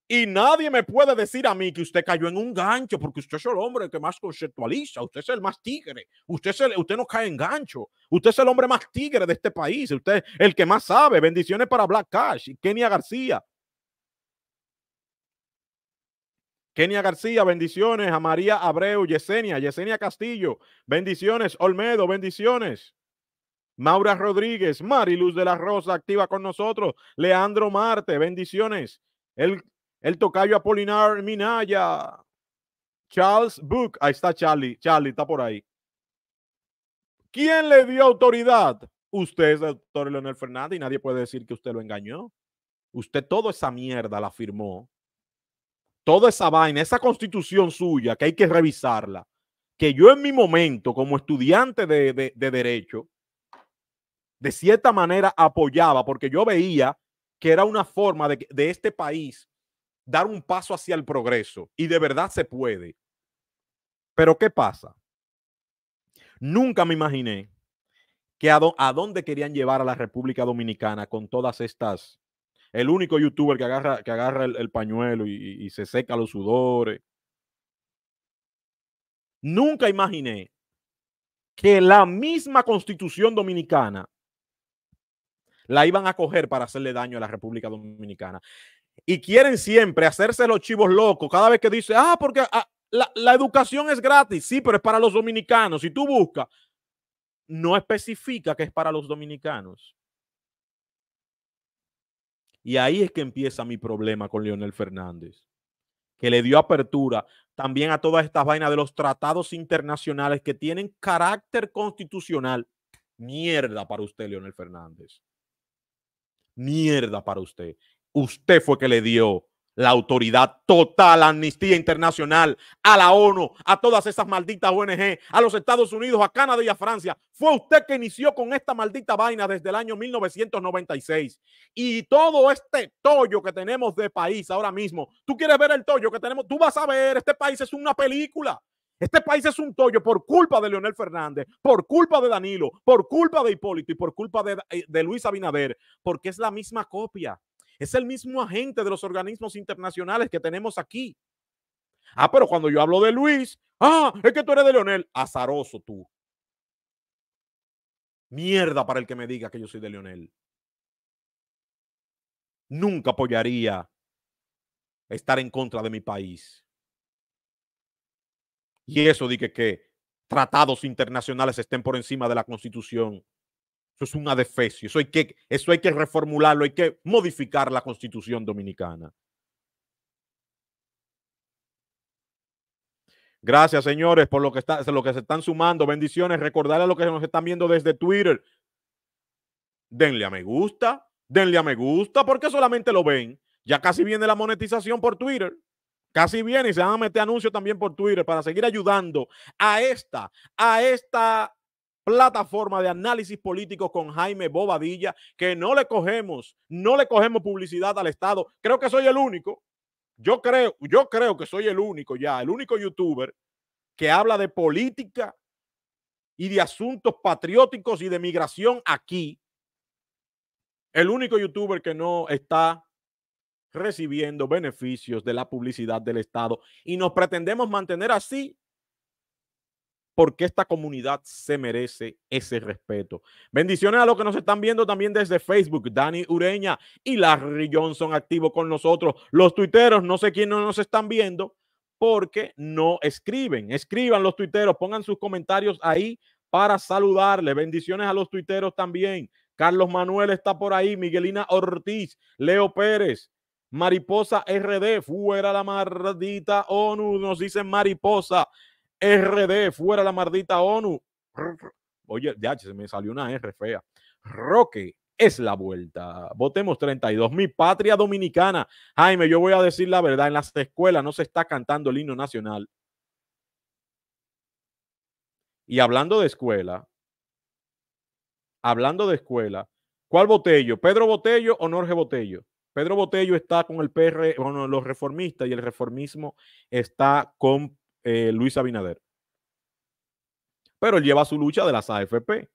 S1: Y nadie me puede decir a mí que usted cayó en un gancho, porque usted es el hombre que más conceptualiza, usted es el más tigre, usted, usted no cae en gancho, usted es el hombre más tigre de este país, usted es el que más sabe. Bendiciones para Black Cash y Kenia García. Kenia García, bendiciones. A María Abreu, Yesenia, Yesenia Castillo, bendiciones. Olmedo, bendiciones. Maura Rodríguez, Mariluz de la Rosa, activa con nosotros. Leandro Marte, bendiciones. El, el tocayo Apolinar Minaya. Charles Book, ahí está Charlie, Charlie está por ahí. ¿Quién le dio autoridad? Usted es el doctor Leonel Fernández y nadie puede decir que usted lo engañó. Usted toda esa mierda la firmó toda esa vaina, esa constitución suya que hay que revisarla, que yo en mi momento como estudiante de, derecho, de cierta manera apoyaba, porque yo veía que era una forma de, este país dar un paso hacia el progreso y de verdad se puede. Pero ¿qué pasa? Nunca me imaginé que a, dónde querían llevar a la República Dominicana con todas estas el único youtuber que agarra, que agarra el, pañuelo y, se seca los sudores. Nunca imaginé que la misma constitución dominicana la iban a coger para hacerle daño a la República Dominicana. Y quieren siempre hacerse los chivos locos cada vez que dice, ah, porque ah, la, la educación es gratis, sí, pero es para los dominicanos. Si tú buscas, no especifica que es para los dominicanos. Y ahí es que empieza mi problema con Leonel Fernández, que le dio apertura también a todas estas vainas de los tratados internacionales que tienen carácter constitucional. Mierda para usted, Leonel Fernández. Mierda para usted. Usted fue que le dio la autoridad total, Amnistía Internacional, a la ONU, a todas esas malditas ONG, a los Estados Unidos, a Canadá y a Francia. Fue usted que inició con esta maldita vaina desde el año 1996. Y todo este tollo que tenemos de país ahora mismo, tú quieres ver el tollo que tenemos, tú vas a ver, este país es una película. Este país es un tollo por culpa de Leonel Fernández, por culpa de Danilo, por culpa de Hipólito y por culpa de, eh, de Luis Abinader, porque es la misma copia. Es el mismo agente de los organismos internacionales que tenemos aquí. Ah, pero cuando yo hablo de Luis, ah, es que tú eres de Leonel. Azaroso tú. Mierda para el que me diga que yo soy de Leonel. Nunca apoyaría estar en contra de mi país. Y eso dije que tratados internacionales estén por encima de la constitución. Eso es un adefesio. Eso hay que, eso hay que reformularlo, hay que modificar la constitución dominicana. Gracias, señores, por lo que, está, lo que se están sumando. Bendiciones. Recordar a lo que nos están viendo desde Twitter. Denle a me gusta, denle a me gusta, porque solamente lo ven. Ya casi viene la monetización por Twitter. Casi viene y se van a meter anuncios también por Twitter para seguir ayudando a esta, a esta plataforma de análisis político con Jaime Bobadilla, que no le cogemos, no le cogemos publicidad al Estado. Creo que soy el único. Yo creo, yo creo que soy el único ya, el único youtuber que habla de política y de asuntos patrióticos y de migración aquí. El único youtuber que no está recibiendo beneficios de la publicidad del Estado y nos pretendemos mantener así porque esta comunidad se merece ese respeto. Bendiciones a los que nos están viendo también desde Facebook. Dani Ureña y Larry Johnson activos con nosotros. Los tuiteros, no sé quién no nos están viendo porque no escriben. Escriban los tuiteros, pongan sus comentarios ahí para saludarles. Bendiciones a los tuiteros también. Carlos Manuel está por ahí, Miguelina Ortiz, Leo Pérez, Mariposa RD, fuera la mardita ONU, nos dicen Mariposa. RD, fuera la maldita ONU. Oye, ya se me salió una R fea. Roque, es la vuelta. Votemos 32. Mi patria dominicana. Jaime, yo voy a decir la verdad. En las escuelas no se está cantando el himno nacional. Y hablando de escuela, hablando de escuela, ¿cuál Botello? ¿Pedro Botello o Norge Botello? Pedro Botello está con el PR, bueno, los reformistas y el reformismo está con eh, Luis Abinader. Pero lleva su lucha de las AFP.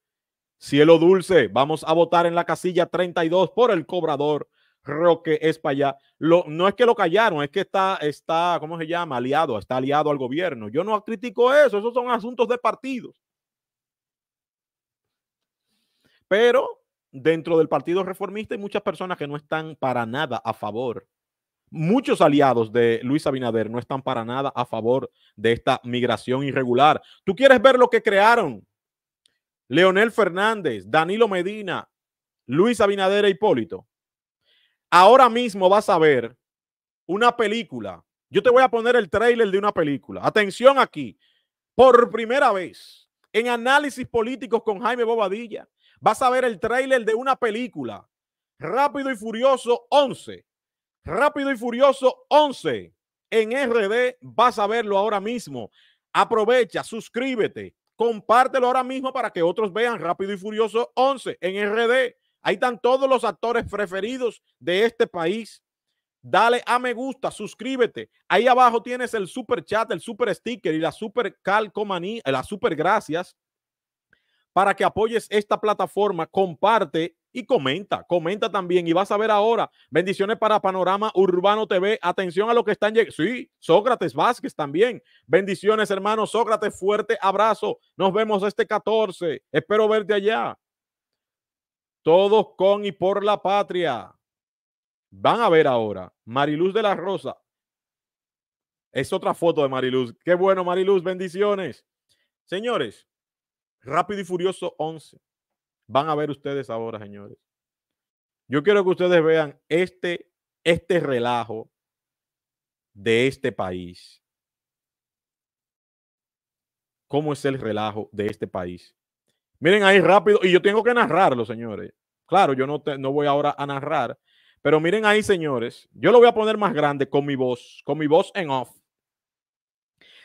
S1: Cielo dulce, vamos a votar en la casilla 32 por el cobrador Roque españa no es que lo callaron, es que está, está, ¿cómo se llama? Aliado, está aliado al gobierno. Yo no critico eso, esos son asuntos de partidos. Pero dentro del Partido Reformista hay muchas personas que no están para nada a favor Muchos aliados de Luis Abinader no están para nada a favor de esta migración irregular. ¿Tú quieres ver lo que crearon? Leonel Fernández, Danilo Medina, Luis Abinader e Hipólito. Ahora mismo vas a ver una película. Yo te voy a poner el trailer de una película. Atención aquí. Por primera vez en análisis políticos con Jaime Bobadilla, vas a ver el trailer de una película. Rápido y Furioso 11 Rápido y Furioso 11 en RD. Vas a verlo ahora mismo. Aprovecha, suscríbete, compártelo ahora mismo para que otros vean Rápido y Furioso 11 en RD. Ahí están todos los actores preferidos de este país. Dale a me gusta, suscríbete. Ahí abajo tienes el super chat, el super sticker y la super calcomanía, eh, las super gracias para que apoyes esta plataforma. Comparte y comenta, comenta también y vas a ver ahora. Bendiciones para Panorama Urbano TV. Atención a lo que están llegando. Sí, Sócrates Vázquez también. Bendiciones, hermano Sócrates, fuerte abrazo. Nos vemos este 14. Espero verte allá. Todos con y por la patria. Van a ver ahora. Mariluz de la Rosa. Es otra foto de Mariluz. Qué bueno, Mariluz. Bendiciones. Señores, Rápido y Furioso 11 van a ver ustedes ahora, señores. Yo quiero que ustedes vean este, este relajo de este país. ¿Cómo es el relajo de este país? Miren ahí rápido, y yo tengo que narrarlo, señores. Claro, yo no, no voy ahora a narrar, pero miren ahí, señores. Yo lo voy a poner más grande con mi voz, con mi voz en off.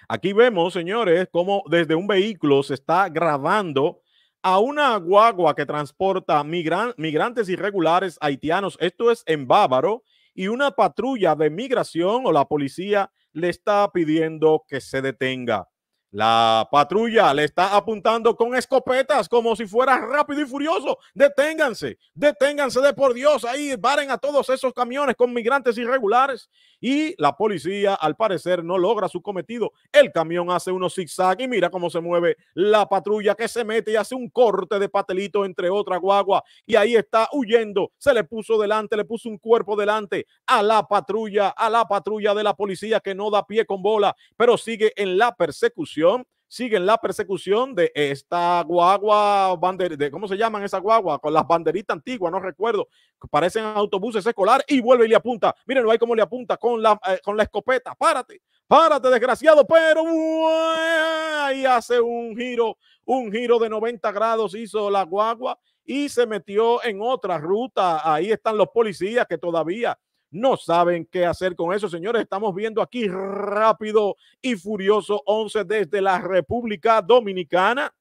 S1: Aquí vemos, señores, cómo desde un vehículo se está grabando a una guagua que transporta migrantes irregulares haitianos, esto es en Bávaro, y una patrulla de migración o la policía le está pidiendo que se detenga. La patrulla le está apuntando con escopetas como si fuera rápido y furioso. Deténganse, deténganse de por Dios. Ahí varen a todos esos camiones con migrantes irregulares. Y la policía, al parecer, no logra su cometido. El camión hace unos zigzag y mira cómo se mueve la patrulla que se mete y hace un corte de patelito entre otra guagua. Y ahí está huyendo. Se le puso delante, le puso un cuerpo delante a la patrulla, a la patrulla de la policía que no da pie con bola, pero sigue en la persecución siguen la persecución de esta guagua, bander, de, ¿cómo se llaman esa guagua? Con las banderitas antiguas, no recuerdo, parecen autobuses escolar y vuelve y le apunta. Mírenlo ahí cómo le apunta con la, eh, con la escopeta. Párate, párate, desgraciado, pero ahí hace un giro, un giro de 90 grados hizo la guagua y se metió en otra ruta. Ahí están los policías que todavía no saben qué hacer con eso, señores. Estamos viendo aquí rápido y furioso 11 desde la República Dominicana.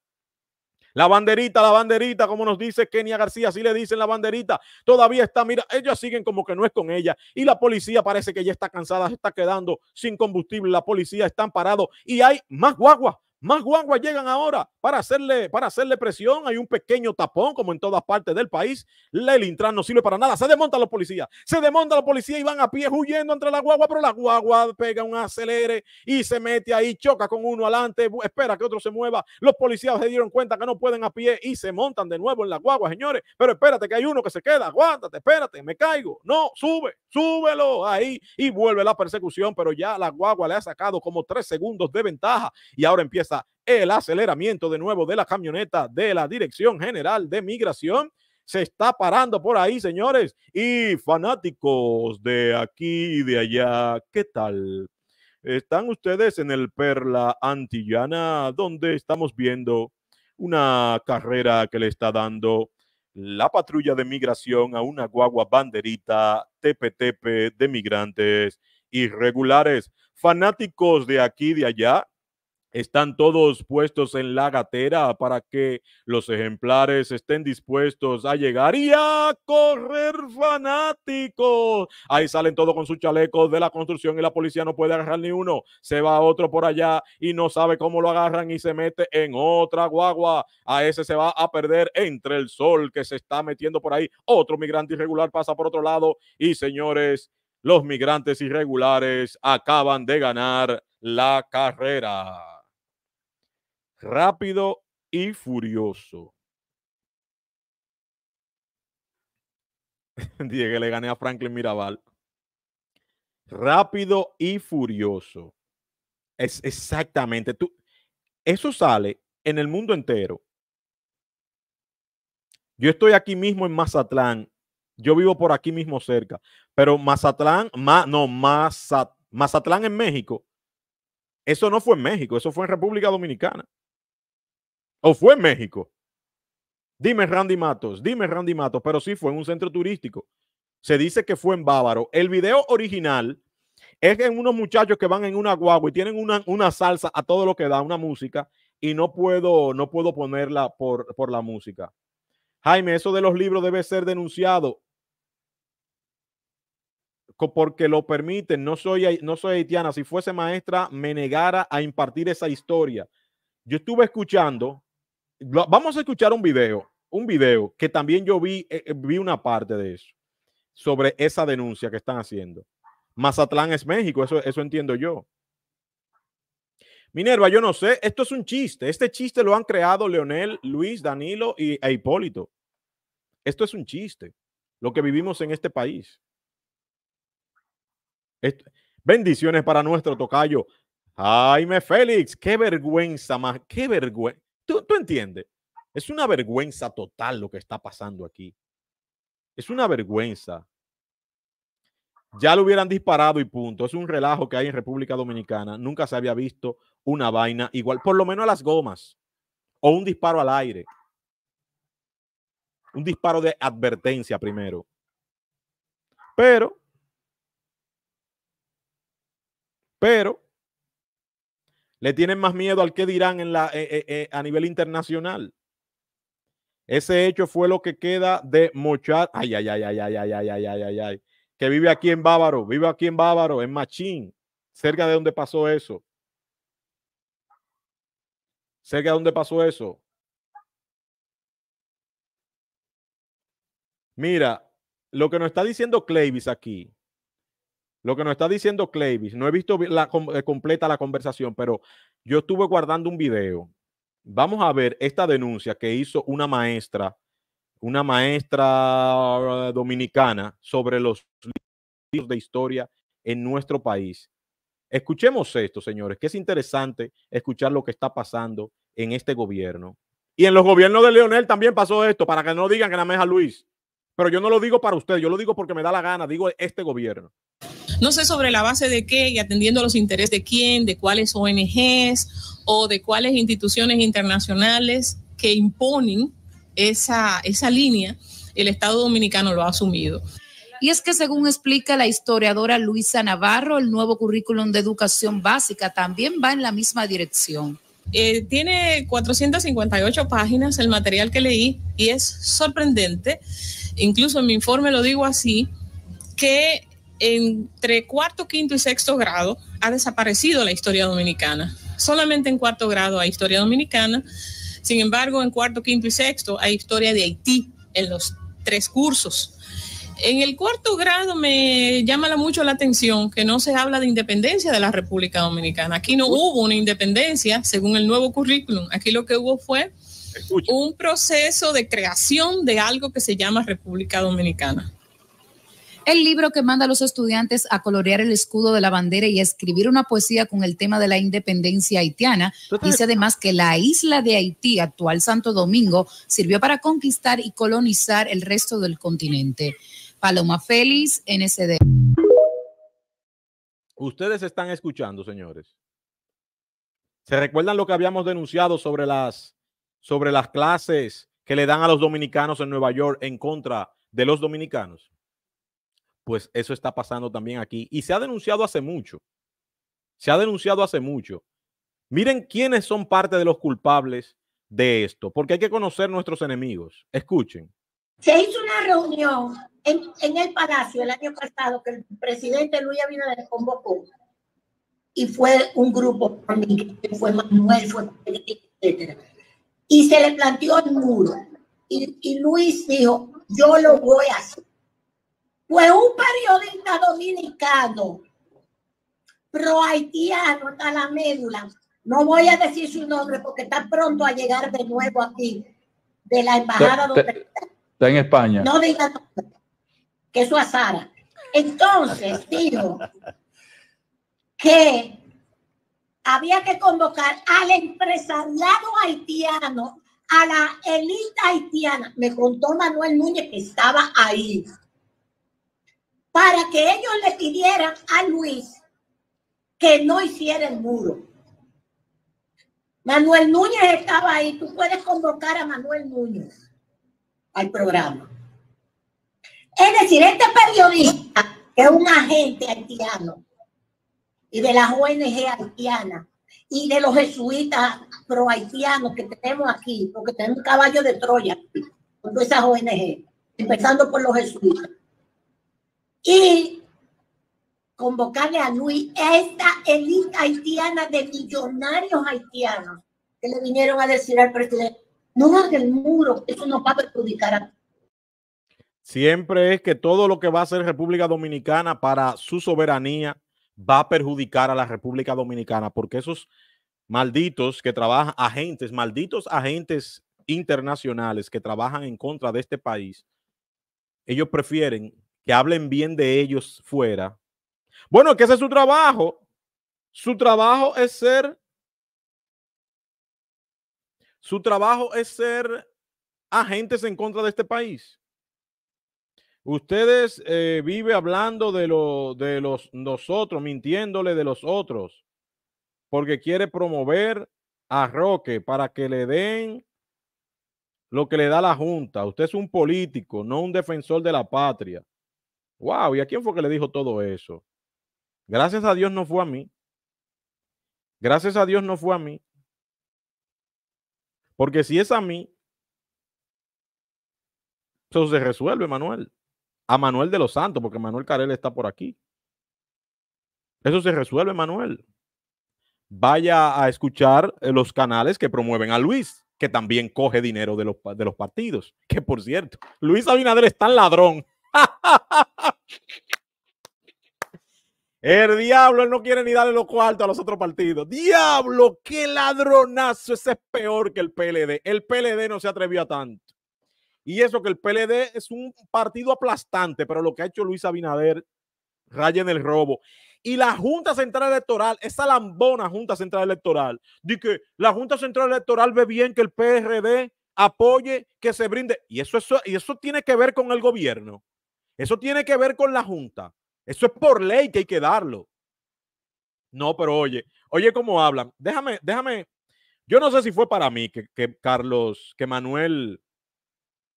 S1: La banderita, la banderita, como nos dice Kenia García, así le dicen la banderita. Todavía está, mira, ellos siguen como que no es con ella. Y la policía parece que ya está cansada, se está quedando sin combustible. La policía está parado y hay más guaguas más guaguas llegan ahora para hacerle, para hacerle presión. Hay un pequeño tapón, como en todas partes del país. El Intran no sirve para nada. Se desmonta los policías. Se desmonta los policías y van a pie huyendo entre la guagua, pero la guagua pega un acelere y se mete ahí, choca con uno adelante, espera que otro se mueva. Los policías se dieron cuenta que no pueden a pie y se montan de nuevo en la guagua, señores. Pero espérate que hay uno que se queda. Aguántate, espérate, me caigo. No, sube, súbelo ahí y vuelve la persecución. Pero ya la guagua le ha sacado como tres segundos de ventaja y ahora empieza el aceleramiento de nuevo de la camioneta de la Dirección General de Migración. Se está parando por ahí, señores. Y fanáticos de aquí y de allá, ¿qué tal? Están ustedes en el Perla Antillana, donde estamos viendo una carrera que le está dando la patrulla de migración a una guagua banderita TPTP de migrantes irregulares. Fanáticos de aquí y de allá, están todos puestos en la gatera para que los ejemplares estén dispuestos a llegar y a correr fanáticos. Ahí salen todos con sus chalecos de la construcción y la policía no puede agarrar ni uno. Se va otro por allá y no sabe cómo lo agarran y se mete en otra guagua. A ese se va a perder entre el sol que se está metiendo por ahí. Otro migrante irregular pasa por otro lado y señores, los migrantes irregulares acaban de ganar la carrera rápido y furioso. Dije que le gané a Franklin Mirabal. Rápido y furioso. Es exactamente. Tú, eso sale en el mundo entero. Yo estoy aquí mismo en Mazatlán. Yo vivo por aquí mismo cerca. Pero Mazatlán, no, Mazatlán en México. Eso no fue en México, eso fue en República Dominicana. ¿O fue en México? Dime Randy Matos, dime Randy Matos, pero sí fue en un centro turístico. Se dice que fue en Bávaro. El video original es en unos muchachos que van en una guagua y tienen una, salsa a todo lo que da, una música, y no puedo, no puedo ponerla por, por la música. Jaime, eso de los libros debe ser denunciado porque lo permiten. No soy, no soy haitiana. Si fuese maestra, me negara a impartir esa historia. Yo estuve escuchando Vamos a escuchar un video, un video que también yo vi, eh, eh, vi una parte de eso, sobre esa denuncia que están haciendo. Mazatlán es México, eso, eso entiendo yo. Minerva, yo no sé, esto es un chiste. Este chiste lo han creado Leonel, Luis, Danilo y, e Hipólito. Esto es un chiste, lo que vivimos en este país. bendiciones para nuestro tocayo. Jaime Félix, qué vergüenza más, qué vergüenza. ¿Tú, entiendes? Es una vergüenza total lo que está pasando aquí. Es una vergüenza. Ya lo hubieran disparado y punto. Es un relajo que hay en República Dominicana. Nunca se había visto una vaina igual, por lo menos a las gomas o un disparo al aire. Un disparo de advertencia primero. Pero, pero, le tienen más miedo al que dirán en la, a nivel internacional. Ese hecho fue lo que queda de Mochar. Ay, ay, ay, ay, ay, ay, ay, ay, ay, ay, Que vive aquí en Bávaro, vive aquí en Bávaro, en Machín, cerca de donde pasó eso. Cerca de donde pasó eso. Mira, lo que nos está diciendo Clavis aquí lo que nos está diciendo Clavis, no he visto la, eh, completa la conversación, pero yo estuve guardando un video. Vamos a ver esta denuncia que hizo una maestra, una maestra eh, dominicana sobre los libros de historia en nuestro país. Escuchemos esto, señores, que es interesante escuchar lo que está pasando en este gobierno. Y en los gobiernos de Leonel también pasó esto, para que no digan que la meja Luis. Pero yo no lo digo para usted, yo lo digo porque me da la gana, digo este gobierno.
S2: No sé sobre la base de qué y atendiendo los intereses de quién, de cuáles ONGs o de cuáles instituciones internacionales que imponen esa, esa línea, el Estado dominicano lo ha asumido. Y es que según explica la historiadora Luisa Navarro, el nuevo currículum de educación básica también va en la misma dirección. Eh, tiene 458 páginas el material que leí y es sorprendente, incluso en mi informe lo digo así, que entre cuarto, quinto y sexto grado ha desaparecido la historia dominicana. Solamente en cuarto grado hay historia dominicana. Sin embargo, en cuarto, quinto y sexto hay historia de Haití en los tres cursos. En el cuarto grado me llama mucho la atención que no se habla de independencia de la República Dominicana. Aquí no hubo una independencia según el nuevo currículum. Aquí lo que hubo fue un proceso de creación de algo que se llama República Dominicana. El libro que manda a los estudiantes a colorear el escudo de la bandera y a escribir una poesía con el tema de la independencia haitiana. Dice además que la isla de Haití, actual Santo Domingo, sirvió para conquistar y colonizar el resto del continente. Paloma Félix, NCD.
S1: Ustedes están escuchando, señores. ¿Se recuerdan lo que habíamos denunciado sobre las, sobre las clases que le dan a los dominicanos en Nueva York en contra de los dominicanos? pues eso está pasando también aquí. Y se ha denunciado hace mucho. Se ha denunciado hace mucho. Miren quiénes son parte de los culpables de esto, porque hay que conocer nuestros enemigos. Escuchen.
S3: Se hizo una reunión en, el Palacio el año pasado que el presidente Luis Abinader convocó y fue un grupo fue Manuel, fue etc. Y se le planteó el muro. Y, y Luis dijo, yo lo voy a hacer. Fue un periodista dominicano, pro haitiano está la médula, no voy a decir su nombre porque está pronto a llegar de nuevo aquí, de la embajada está.
S2: en España. No
S3: diga que su a Entonces, digo que había que convocar al empresariado haitiano, a la élite haitiana. Me contó Manuel Núñez que estaba ahí para que ellos le pidieran a Luis que no hiciera el muro. Manuel Núñez estaba ahí, tú puedes convocar a Manuel Núñez al programa. Es decir, este periodista, es un agente haitiano y de las ONG haitianas y de los jesuitas pro haitianos que tenemos aquí, porque tenemos un caballo de Troya con esas ONG, empezando por los jesuitas y convocarle a Luis a esta élite haitiana de millonarios haitianos que le vinieron a decir al presidente, no haga el muro, eso nos va a perjudicar a
S1: Siempre es que todo lo que va a hacer República Dominicana para su soberanía va a perjudicar a la República Dominicana, porque esos malditos que trabajan, agentes, malditos agentes internacionales que trabajan en contra de este país, ellos prefieren que hablen bien de ellos fuera. Bueno, que ese es su trabajo. Su trabajo es ser. Su trabajo es ser agentes en contra de este país. Ustedes eh, vive hablando de, lo, de los nosotros, mintiéndole de los otros, porque quiere promover a Roque para que le den lo que le da la Junta. Usted es un político, no un defensor de la patria. Wow, ¿y a quién fue que le dijo todo eso? Gracias a Dios no fue a mí. Gracias a Dios no fue a mí. Porque si es a mí, eso se resuelve, Manuel. A Manuel de los Santos, porque Manuel Carel está por aquí. Eso se resuelve, Manuel. Vaya a escuchar eh, los canales que promueven a Luis, que también coge dinero de los, partidos. Que por cierto, Luis Abinader está tan ladrón. El diablo, él no quiere ni darle los cuartos a los otros partidos. Diablo, qué ladronazo. Ese es peor que el PLD. El PLD no se atrevió a tanto. Y eso que el PLD es un partido aplastante, pero lo que ha hecho Luis Abinader raya en el robo. Y la Junta Central Electoral, esa lambona Junta Central Electoral, dice que la Junta Central Electoral ve bien que el PRD apoye, que se brinde. Y eso, y eso tiene que ver con el gobierno. Eso tiene que ver con la Junta. Eso es por ley que hay que darlo. No, pero oye, oye cómo hablan. Déjame, déjame. Yo no sé si fue para mí que, Carlos, que Manuel,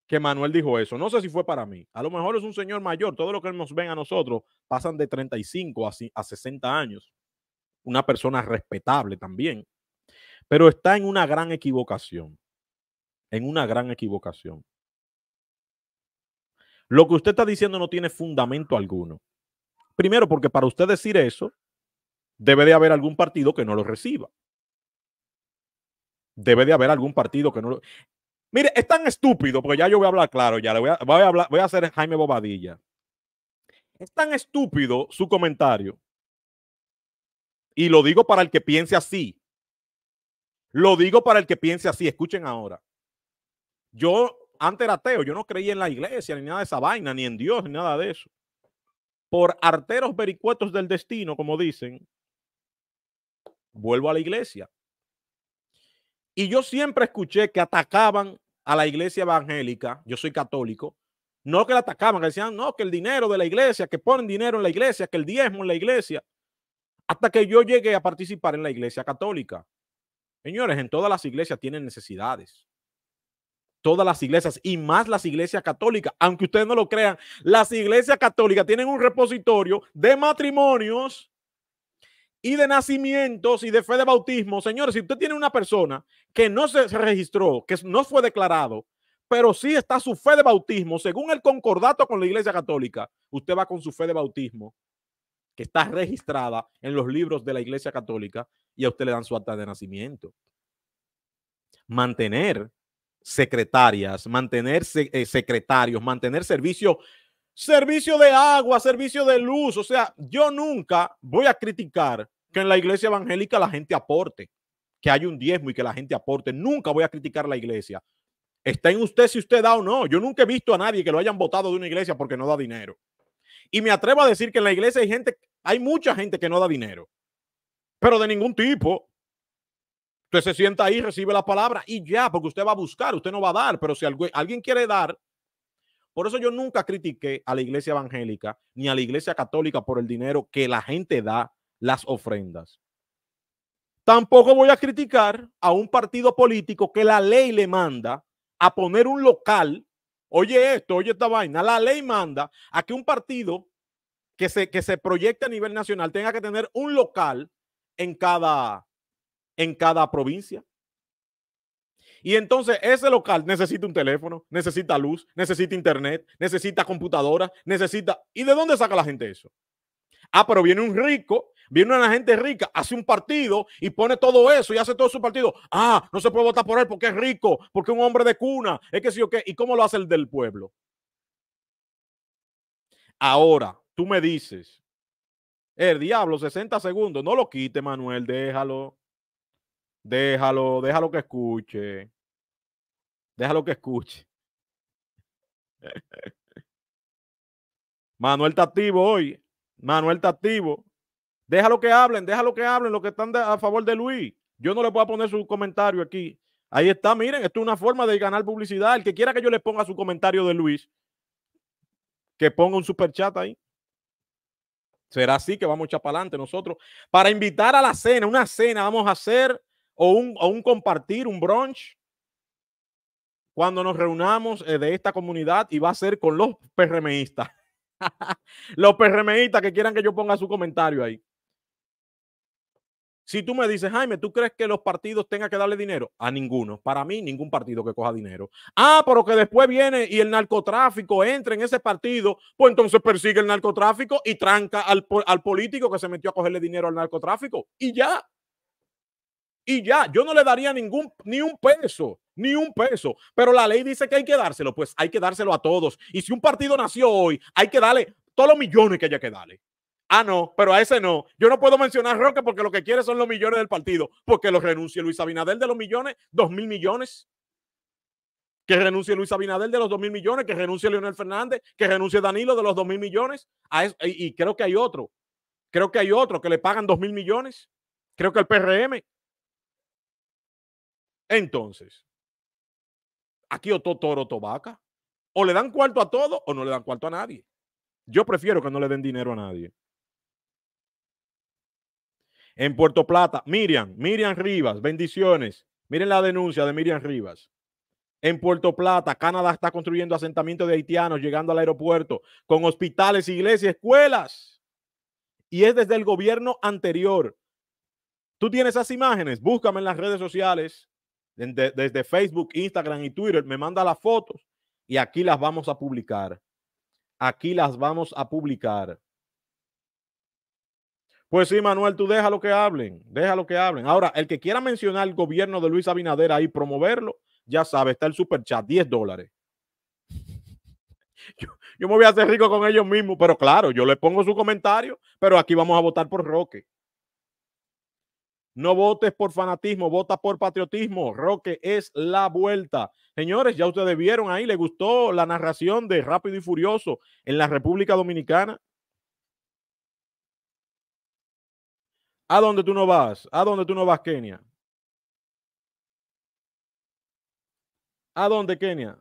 S1: que Manuel dijo eso. No sé si fue para mí. A lo mejor es un señor mayor. Todo lo que nos ven a nosotros pasan de 35 a 60 años. Una persona respetable también. Pero está en una gran equivocación. En una gran equivocación. Lo que usted está diciendo no tiene fundamento alguno. Primero, porque para usted decir eso, debe de haber algún partido que no lo reciba. Debe de haber algún partido que no lo... Mire, es tan estúpido, porque ya yo voy a hablar claro, ya le voy a, voy a, hablar, voy a hacer Jaime Bobadilla. Es tan estúpido su comentario. Y lo digo para el que piense así. Lo digo para el que piense así. Escuchen ahora. Yo antes era ateo, yo no creía en la iglesia, ni nada de esa vaina, ni en Dios, ni nada de eso por arteros vericuetos del destino, como dicen, vuelvo a la iglesia. Y yo siempre escuché que atacaban a la iglesia evangélica, yo soy católico, no que la atacaban, que decían, no, que el dinero de la iglesia, que ponen dinero en la iglesia, que el diezmo en la iglesia, hasta que yo llegué a participar en la iglesia católica. Señores, en todas las iglesias tienen necesidades todas las iglesias y más las iglesias católicas, aunque ustedes no lo crean, las iglesias católicas tienen un repositorio de matrimonios y de nacimientos y de fe de bautismo. Señores, si usted tiene una persona que no se registró, que no fue declarado, pero sí está su fe de bautismo, según el concordato con la iglesia católica, usted va con su fe de bautismo que está registrada en los libros de la iglesia católica y a usted le dan su acta de nacimiento. Mantener secretarias, mantener eh, secretarios, mantener servicio, servicio de agua, servicio de luz. O sea, yo nunca voy a criticar que en la iglesia evangélica la gente aporte, que hay un diezmo y que la gente aporte. Nunca voy a criticar la iglesia. Está en usted si usted da o no. Yo nunca he visto a nadie que lo hayan votado de una iglesia porque no da dinero. Y me atrevo a decir que en la iglesia hay gente, hay mucha gente que no da dinero, pero de ningún tipo. Usted se sienta ahí, recibe la palabra y ya, porque usted va a buscar, usted no va a dar, pero si alguien quiere dar, por eso yo nunca critiqué a la iglesia evangélica ni a la iglesia católica por el dinero que la gente da las ofrendas. Tampoco voy a criticar a un partido político que la ley le manda a poner un local. Oye esto, oye esta vaina. La ley manda a que un partido que se, que se proyecte a nivel nacional tenga que tener un local en cada, en cada provincia. Y entonces ese local necesita un teléfono, necesita luz, necesita internet, necesita computadora, necesita... ¿Y de dónde saca la gente eso? Ah, pero viene un rico, viene una gente rica, hace un partido y pone todo eso y hace todo su partido. Ah, no se puede votar por él porque es rico, porque es un hombre de cuna, es que sí o qué. ¿Y cómo lo hace el del pueblo? Ahora, tú me dices, el diablo, 60 segundos, no lo quite, Manuel, déjalo. Déjalo, déjalo que escuche. Déjalo que escuche. Manuel está activo hoy. Manuel está activo. Déjalo que hablen, déjalo que hablen los que están a favor de Luis. Yo no le puedo poner su comentario aquí. Ahí está, miren, esto es una forma de ganar publicidad. El que quiera que yo le ponga su comentario de Luis, que ponga un super chat ahí. Será así que vamos a echar para adelante nosotros. Para invitar a la cena, una cena vamos a hacer o un, compartir, un brunch, cuando nos reunamos eh, de esta comunidad y va a ser con los PRMistas. los PRMistas que quieran que yo ponga su comentario ahí. Si tú me dices, Jaime, ¿tú crees que los partidos tengan que darle dinero? A ninguno. Para mí, ningún partido que coja dinero. Ah, pero que después viene y el narcotráfico entra en ese partido, pues entonces persigue el narcotráfico y tranca al, al político que se metió a cogerle dinero al narcotráfico. Y ya y ya, yo no le daría ningún, ni un peso, ni un peso, pero la ley dice que hay que dárselo, pues hay que dárselo a todos. Y si un partido nació hoy, hay que darle todos los millones que haya que darle. Ah, no, pero a ese no. Yo no puedo mencionar Roque porque lo que quiere son los millones del partido, porque lo renuncie Luis Abinader de los millones, dos mil millones. Que renuncie Luis Abinader de los dos mil millones, que renuncie Leonel Fernández, que renuncie Danilo de los dos mil millones. y, y creo que hay otro, creo que hay otro que le pagan dos mil millones. Creo que el PRM entonces, aquí o toro o O le dan cuarto a todo o no le dan cuarto a nadie. Yo prefiero que no le den dinero a nadie. En Puerto Plata, Miriam, Miriam Rivas, bendiciones. Miren la denuncia de Miriam Rivas. En Puerto Plata, Canadá está construyendo asentamientos de haitianos llegando al aeropuerto con hospitales, iglesias, escuelas. Y es desde el gobierno anterior. Tú tienes esas imágenes, búscame en las redes sociales desde Facebook, Instagram y Twitter, me manda las fotos y aquí las vamos a publicar. Aquí las vamos a publicar. Pues sí, Manuel, tú deja lo que hablen, deja lo que hablen. Ahora, el que quiera mencionar el gobierno de Luis Abinader ahí, promoverlo, ya sabe, está el super chat, 10 dólares. Yo, yo, me voy a hacer rico con ellos mismos, pero claro, yo les pongo su comentario, pero aquí vamos a votar por Roque. No votes por fanatismo, vota por patriotismo. Roque es la vuelta. Señores, ya ustedes vieron ahí, le gustó la narración de Rápido y Furioso en la República Dominicana. ¿A dónde tú no vas? ¿A dónde tú no vas, Kenia? ¿A dónde, Kenia?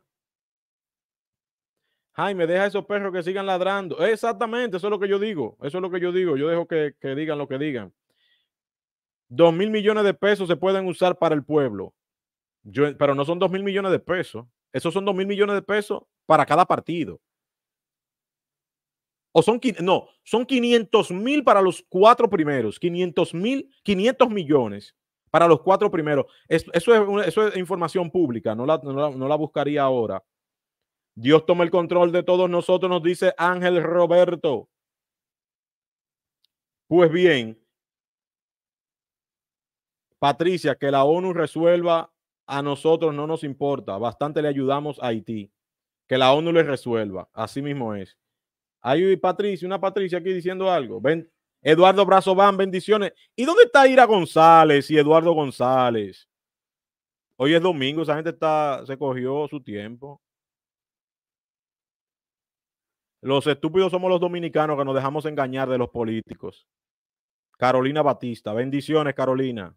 S1: Jaime, deja a esos perros que sigan ladrando. Exactamente, eso es lo que yo digo. Eso es lo que yo digo. Yo dejo que digan lo que digan. Dos mil millones de pesos se pueden usar para el pueblo. pero no son dos mil millones de pesos. Esos son dos mil millones de pesos para cada partido. O son, no, son 500 mil para los cuatro primeros. 500 mil, 500 millones para los cuatro primeros. eso, es, información pública, no la buscaría ahora. Dios toma el control de todos nosotros, nos dice Ángel Roberto. Pues bien, Patricia, que la ONU resuelva, a nosotros no nos importa, bastante le ayudamos a Haití, que la ONU le resuelva, así mismo es. Hay Patricia, una Patricia aquí diciendo algo. Ven, Eduardo Brazo Van, bendiciones. ¿Y dónde está Ira González y Eduardo González? Hoy es domingo, esa gente está, se cogió su tiempo. Los estúpidos somos los dominicanos que nos dejamos engañar de los políticos. Carolina Batista, bendiciones, Carolina.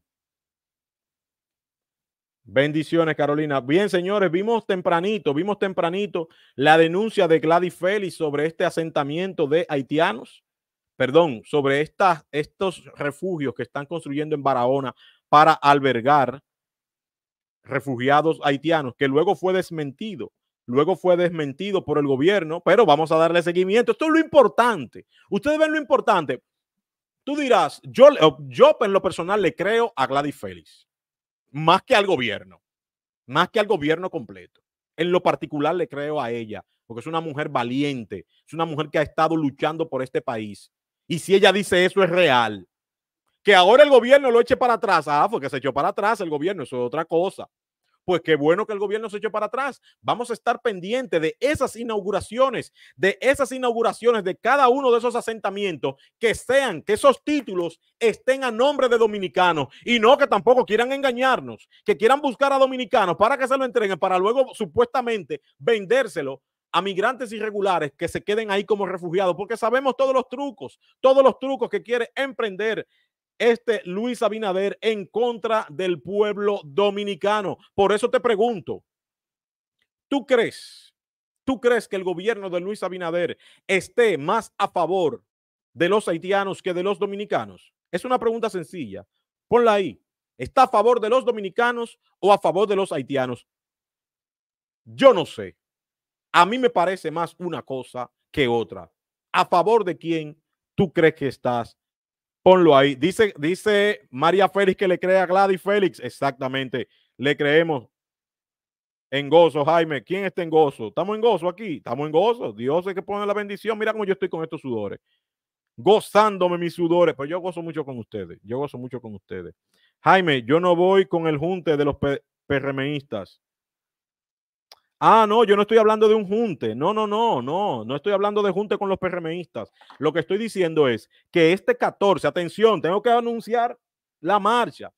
S1: Bendiciones, Carolina. Bien, señores, vimos tempranito, vimos tempranito la denuncia de Gladys Félix sobre este asentamiento de haitianos, perdón, sobre estos refugios que están construyendo en Barahona para albergar refugiados haitianos, que luego fue desmentido, luego fue desmentido por el gobierno, pero vamos a darle seguimiento. Esto es lo importante. Ustedes ven lo importante. Tú dirás, yo, yo en lo personal le creo a Gladys Félix más que al gobierno, más que al gobierno completo. En lo particular le creo a ella, porque es una mujer valiente, es una mujer que ha estado luchando por este país. Y si ella dice eso es real, que ahora el gobierno lo eche para atrás, ah, porque se echó para atrás el gobierno, eso es otra cosa pues qué bueno que el gobierno se echó para atrás. Vamos a estar pendientes de esas inauguraciones, de esas inauguraciones de cada uno de esos asentamientos, que sean, que esos títulos estén a nombre de dominicanos y no que tampoco quieran engañarnos, que quieran buscar a dominicanos para que se lo entreguen, para luego supuestamente vendérselo a migrantes irregulares que se queden ahí como refugiados, porque sabemos todos los trucos, todos los trucos que quiere emprender este Luis Abinader en contra del pueblo dominicano. Por eso te pregunto, ¿tú crees, tú crees que el gobierno de Luis Abinader esté más a favor de los haitianos que de los dominicanos? Es una pregunta sencilla. Ponla ahí. ¿Está a favor de los dominicanos o a favor de los haitianos? Yo no sé. A mí me parece más una cosa que otra. ¿A favor de quién tú crees que estás Ponlo ahí. Dice, dice María Félix que le crea a Gladys Félix. Exactamente. Le creemos. En gozo, Jaime. ¿Quién está en gozo? Estamos en gozo aquí. Estamos en gozo. Dios es que pone la bendición. Mira cómo yo estoy con estos sudores. Gozándome mis sudores. Pero pues yo gozo mucho con ustedes. Yo gozo mucho con ustedes. Jaime, yo no voy con el junte de los PRMistas. Ah, no, yo no estoy hablando de un junte. No, no, no, no, no estoy hablando de junte con los PRMistas. Lo que estoy diciendo es que este 14, atención, tengo que anunciar la marcha.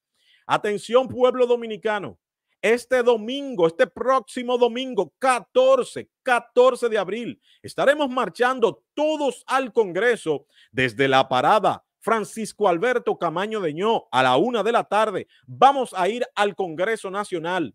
S1: Atención, pueblo dominicano. Este domingo, este próximo domingo, 14, 14 de abril, estaremos marchando todos al Congreso desde la parada Francisco Alberto Camaño de Ño a la una de la tarde. Vamos a ir al Congreso Nacional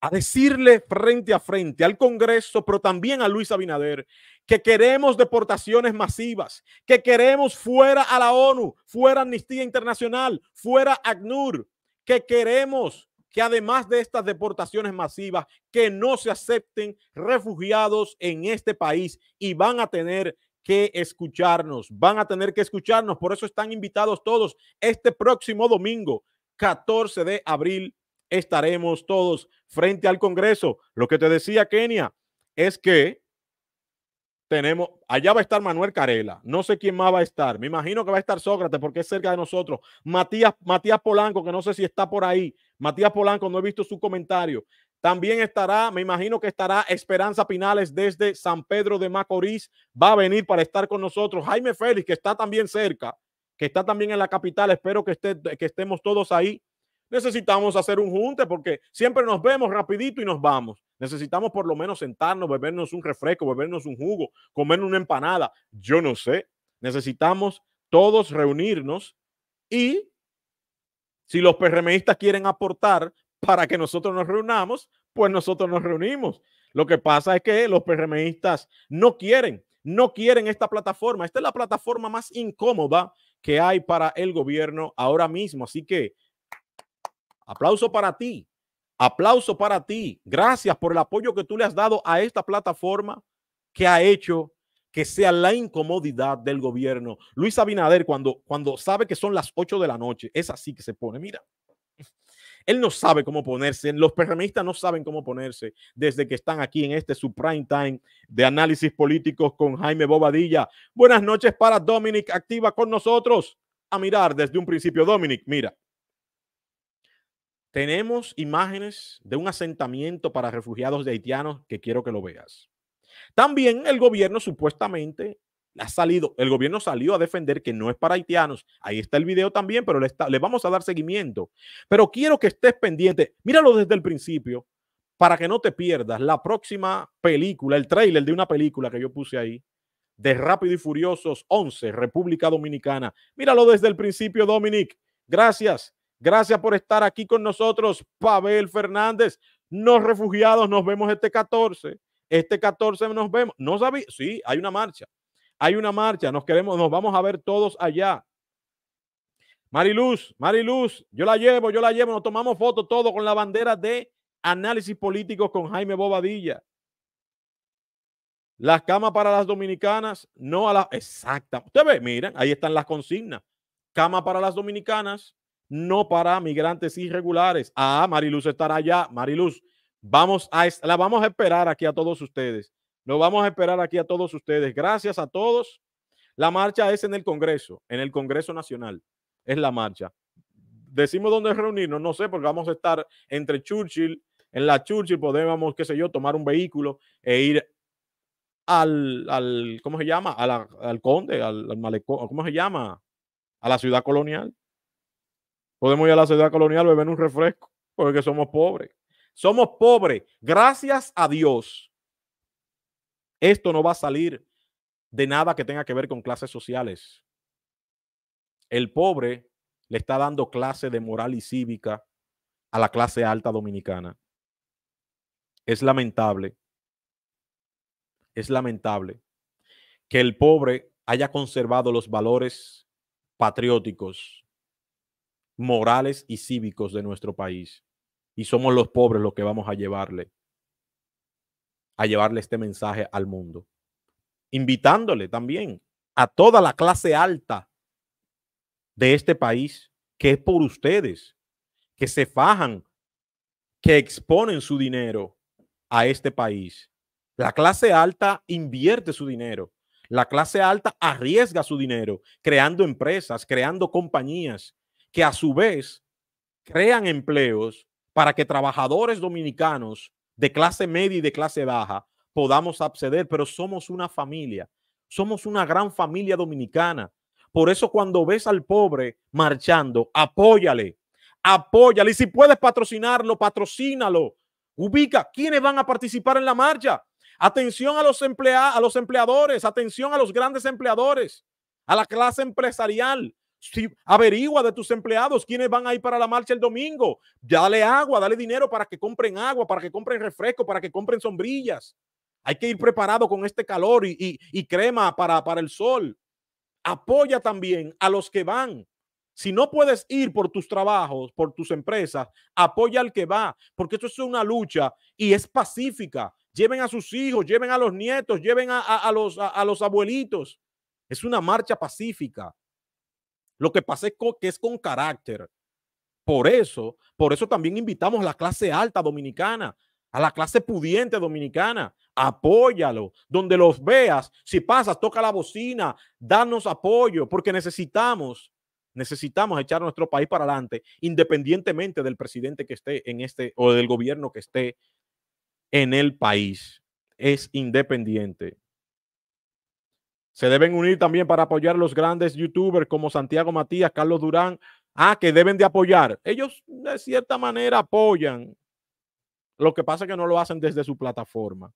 S1: a decirle frente a frente al Congreso, pero también a Luis Abinader, que queremos deportaciones masivas, que queremos fuera a la ONU, fuera Amnistía Internacional, fuera ACNUR, que queremos que además de estas deportaciones masivas, que no se acepten refugiados en este país y van a tener que escucharnos, van a tener que escucharnos. Por eso están invitados todos este próximo domingo, 14 de abril, estaremos todos frente al Congreso. Lo que te decía Kenia es que tenemos, allá va a estar Manuel Carela, no sé quién más va a estar, me imagino que va a estar Sócrates porque es cerca de nosotros, Matías, Matías Polanco, que no sé si está por ahí, Matías Polanco, no he visto su comentario, también estará, me imagino que estará Esperanza Pinales desde San Pedro de Macorís, va a venir para estar con nosotros, Jaime Félix, que está también cerca, que está también en la capital, espero que, esté, que estemos todos ahí, necesitamos hacer un junte porque siempre nos vemos rapidito y nos vamos. Necesitamos por lo menos sentarnos, bebernos un refresco, bebernos un jugo, comer una empanada. Yo no sé. Necesitamos todos reunirnos y si los PRMistas quieren aportar para que nosotros nos reunamos, pues nosotros nos reunimos. Lo que pasa es que los PRMistas no quieren, no quieren esta plataforma. Esta es la plataforma más incómoda que hay para el gobierno ahora mismo. Así que Aplauso para ti. Aplauso para ti. Gracias por el apoyo que tú le has dado a esta plataforma que ha hecho que sea la incomodidad del gobierno. Luis Abinader, cuando, cuando sabe que son las 8 de la noche, es así que se pone. Mira, él no sabe cómo ponerse. Los perremistas no saben cómo ponerse desde que están aquí en este su time de análisis políticos con Jaime Bobadilla. Buenas noches para Dominic, activa con nosotros. A mirar desde un principio, Dominic, mira. Tenemos imágenes de un asentamiento para refugiados de haitianos que quiero que lo veas. También el gobierno supuestamente ha salido, el gobierno salió a defender que no es para haitianos. Ahí está el video también, pero le, vamos a dar seguimiento. Pero quiero que estés pendiente, míralo desde el principio, para que no te pierdas la próxima película, el trailer de una película que yo puse ahí, de Rápido y Furiosos 11, República Dominicana. Míralo desde el principio, Dominic. Gracias. Gracias por estar aquí con nosotros, Pavel Fernández. Nos refugiados, nos vemos este 14. Este 14 nos vemos. No sabía, sí, hay una marcha. Hay una marcha, nos queremos, nos vamos a ver todos allá. Mariluz, Mariluz, yo la llevo, yo la llevo, nos tomamos fotos todos con la bandera de análisis político con Jaime Bobadilla. Las camas para las dominicanas, no a la Exacta. Usted ve, miren, ahí están las consignas. Cama para las dominicanas, no para migrantes irregulares. Ah, Mariluz estará allá. Mariluz, vamos a, la vamos a esperar aquí a todos ustedes. Lo vamos a esperar aquí a todos ustedes. Gracias a todos. La marcha es en el Congreso, en el Congreso Nacional. Es la marcha. Decimos dónde reunirnos, no sé, porque vamos a estar entre Churchill, en la Churchill podemos, qué sé yo, tomar un vehículo e ir al, ¿cómo se llama? Al, Conde, al Malecón, ¿cómo se llama? A la ciudad colonial. Podemos ir a la ciudad colonial, beber un refresco, porque somos pobres. Somos pobres. Gracias a Dios. Esto no va a salir de nada que tenga que ver con clases sociales. El pobre le está dando clase de moral y cívica a la clase alta dominicana. Es lamentable, es lamentable que el pobre haya conservado los valores patrióticos morales y cívicos de nuestro país. Y somos los pobres los que vamos a llevarle, a llevarle este mensaje al mundo. Invitándole también a toda la clase alta de este país, que es por ustedes, que se fajan, que exponen su dinero a este país. La clase alta invierte su dinero. La clase alta arriesga su dinero creando empresas, creando compañías, que a su vez crean empleos para que trabajadores dominicanos de clase media y de clase baja podamos acceder, pero somos una familia, somos una gran familia dominicana. Por eso cuando ves al pobre marchando, apóyale, apóyale. Y si puedes patrocinarlo, patrocínalo. Ubica quiénes van a participar en la marcha. Atención a los, empleados a los empleadores, atención a los grandes empleadores, a la clase empresarial, averigua de tus empleados quiénes van a ir para la marcha el domingo. Dale agua, dale dinero para que compren agua, para que compren refresco, para que compren sombrillas. Hay que ir preparado con este calor y, crema para, el sol. Apoya también a los que van. Si no puedes ir por tus trabajos, por tus empresas, apoya al que va, porque esto es una lucha y es pacífica. Lleven a sus hijos, lleven a los nietos, lleven a los abuelitos. Es una marcha pacífica. Lo que pasa es que es con carácter. Por eso, por eso también invitamos a la clase alta dominicana, a la clase pudiente dominicana. Apóyalo, donde los veas, si pasas, toca la bocina, danos apoyo, porque necesitamos, necesitamos echar nuestro país para adelante, independientemente del presidente que esté en este o del gobierno que esté en el país. Es independiente. Se deben unir también para apoyar a los grandes youtubers como Santiago Matías, Carlos Durán. Ah, que deben de apoyar. Ellos de cierta manera apoyan. Lo que pasa es que no lo hacen desde su plataforma.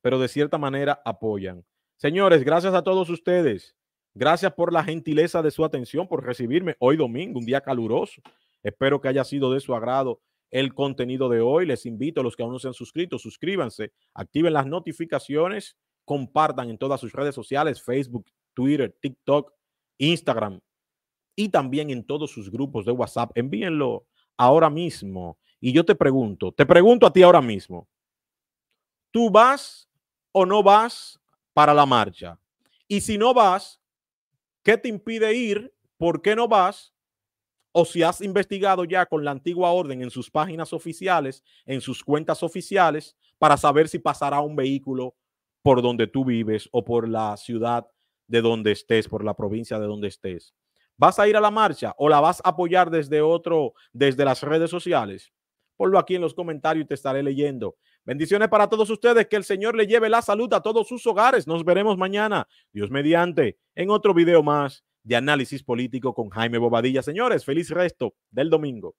S1: Pero de cierta manera apoyan. Señores, gracias a todos ustedes. Gracias por la gentileza de su atención, por recibirme hoy domingo, un día caluroso. Espero que haya sido de su agrado el contenido de hoy. Les invito a los que aún no se han suscrito, suscríbanse, activen las notificaciones compartan en todas sus redes sociales, Facebook, Twitter, TikTok, Instagram y también en todos sus grupos de WhatsApp. Envíenlo ahora mismo. Y yo te pregunto, te pregunto a ti ahora mismo, ¿tú vas o no vas para la marcha? Y si no vas, ¿qué te impide ir? ¿Por qué no vas? O si has investigado ya con la antigua orden en sus páginas oficiales, en sus cuentas oficiales, para saber si pasará un vehículo por donde tú vives o por la ciudad de donde estés, por la provincia de donde estés. ¿Vas a ir a la marcha o la vas a apoyar desde otro, desde las redes sociales? Ponlo aquí en los comentarios y te estaré leyendo. Bendiciones para todos ustedes. Que el Señor le lleve la salud a todos sus hogares. Nos veremos mañana, Dios mediante, en otro video más de análisis político con Jaime Bobadilla. Señores, feliz resto del domingo.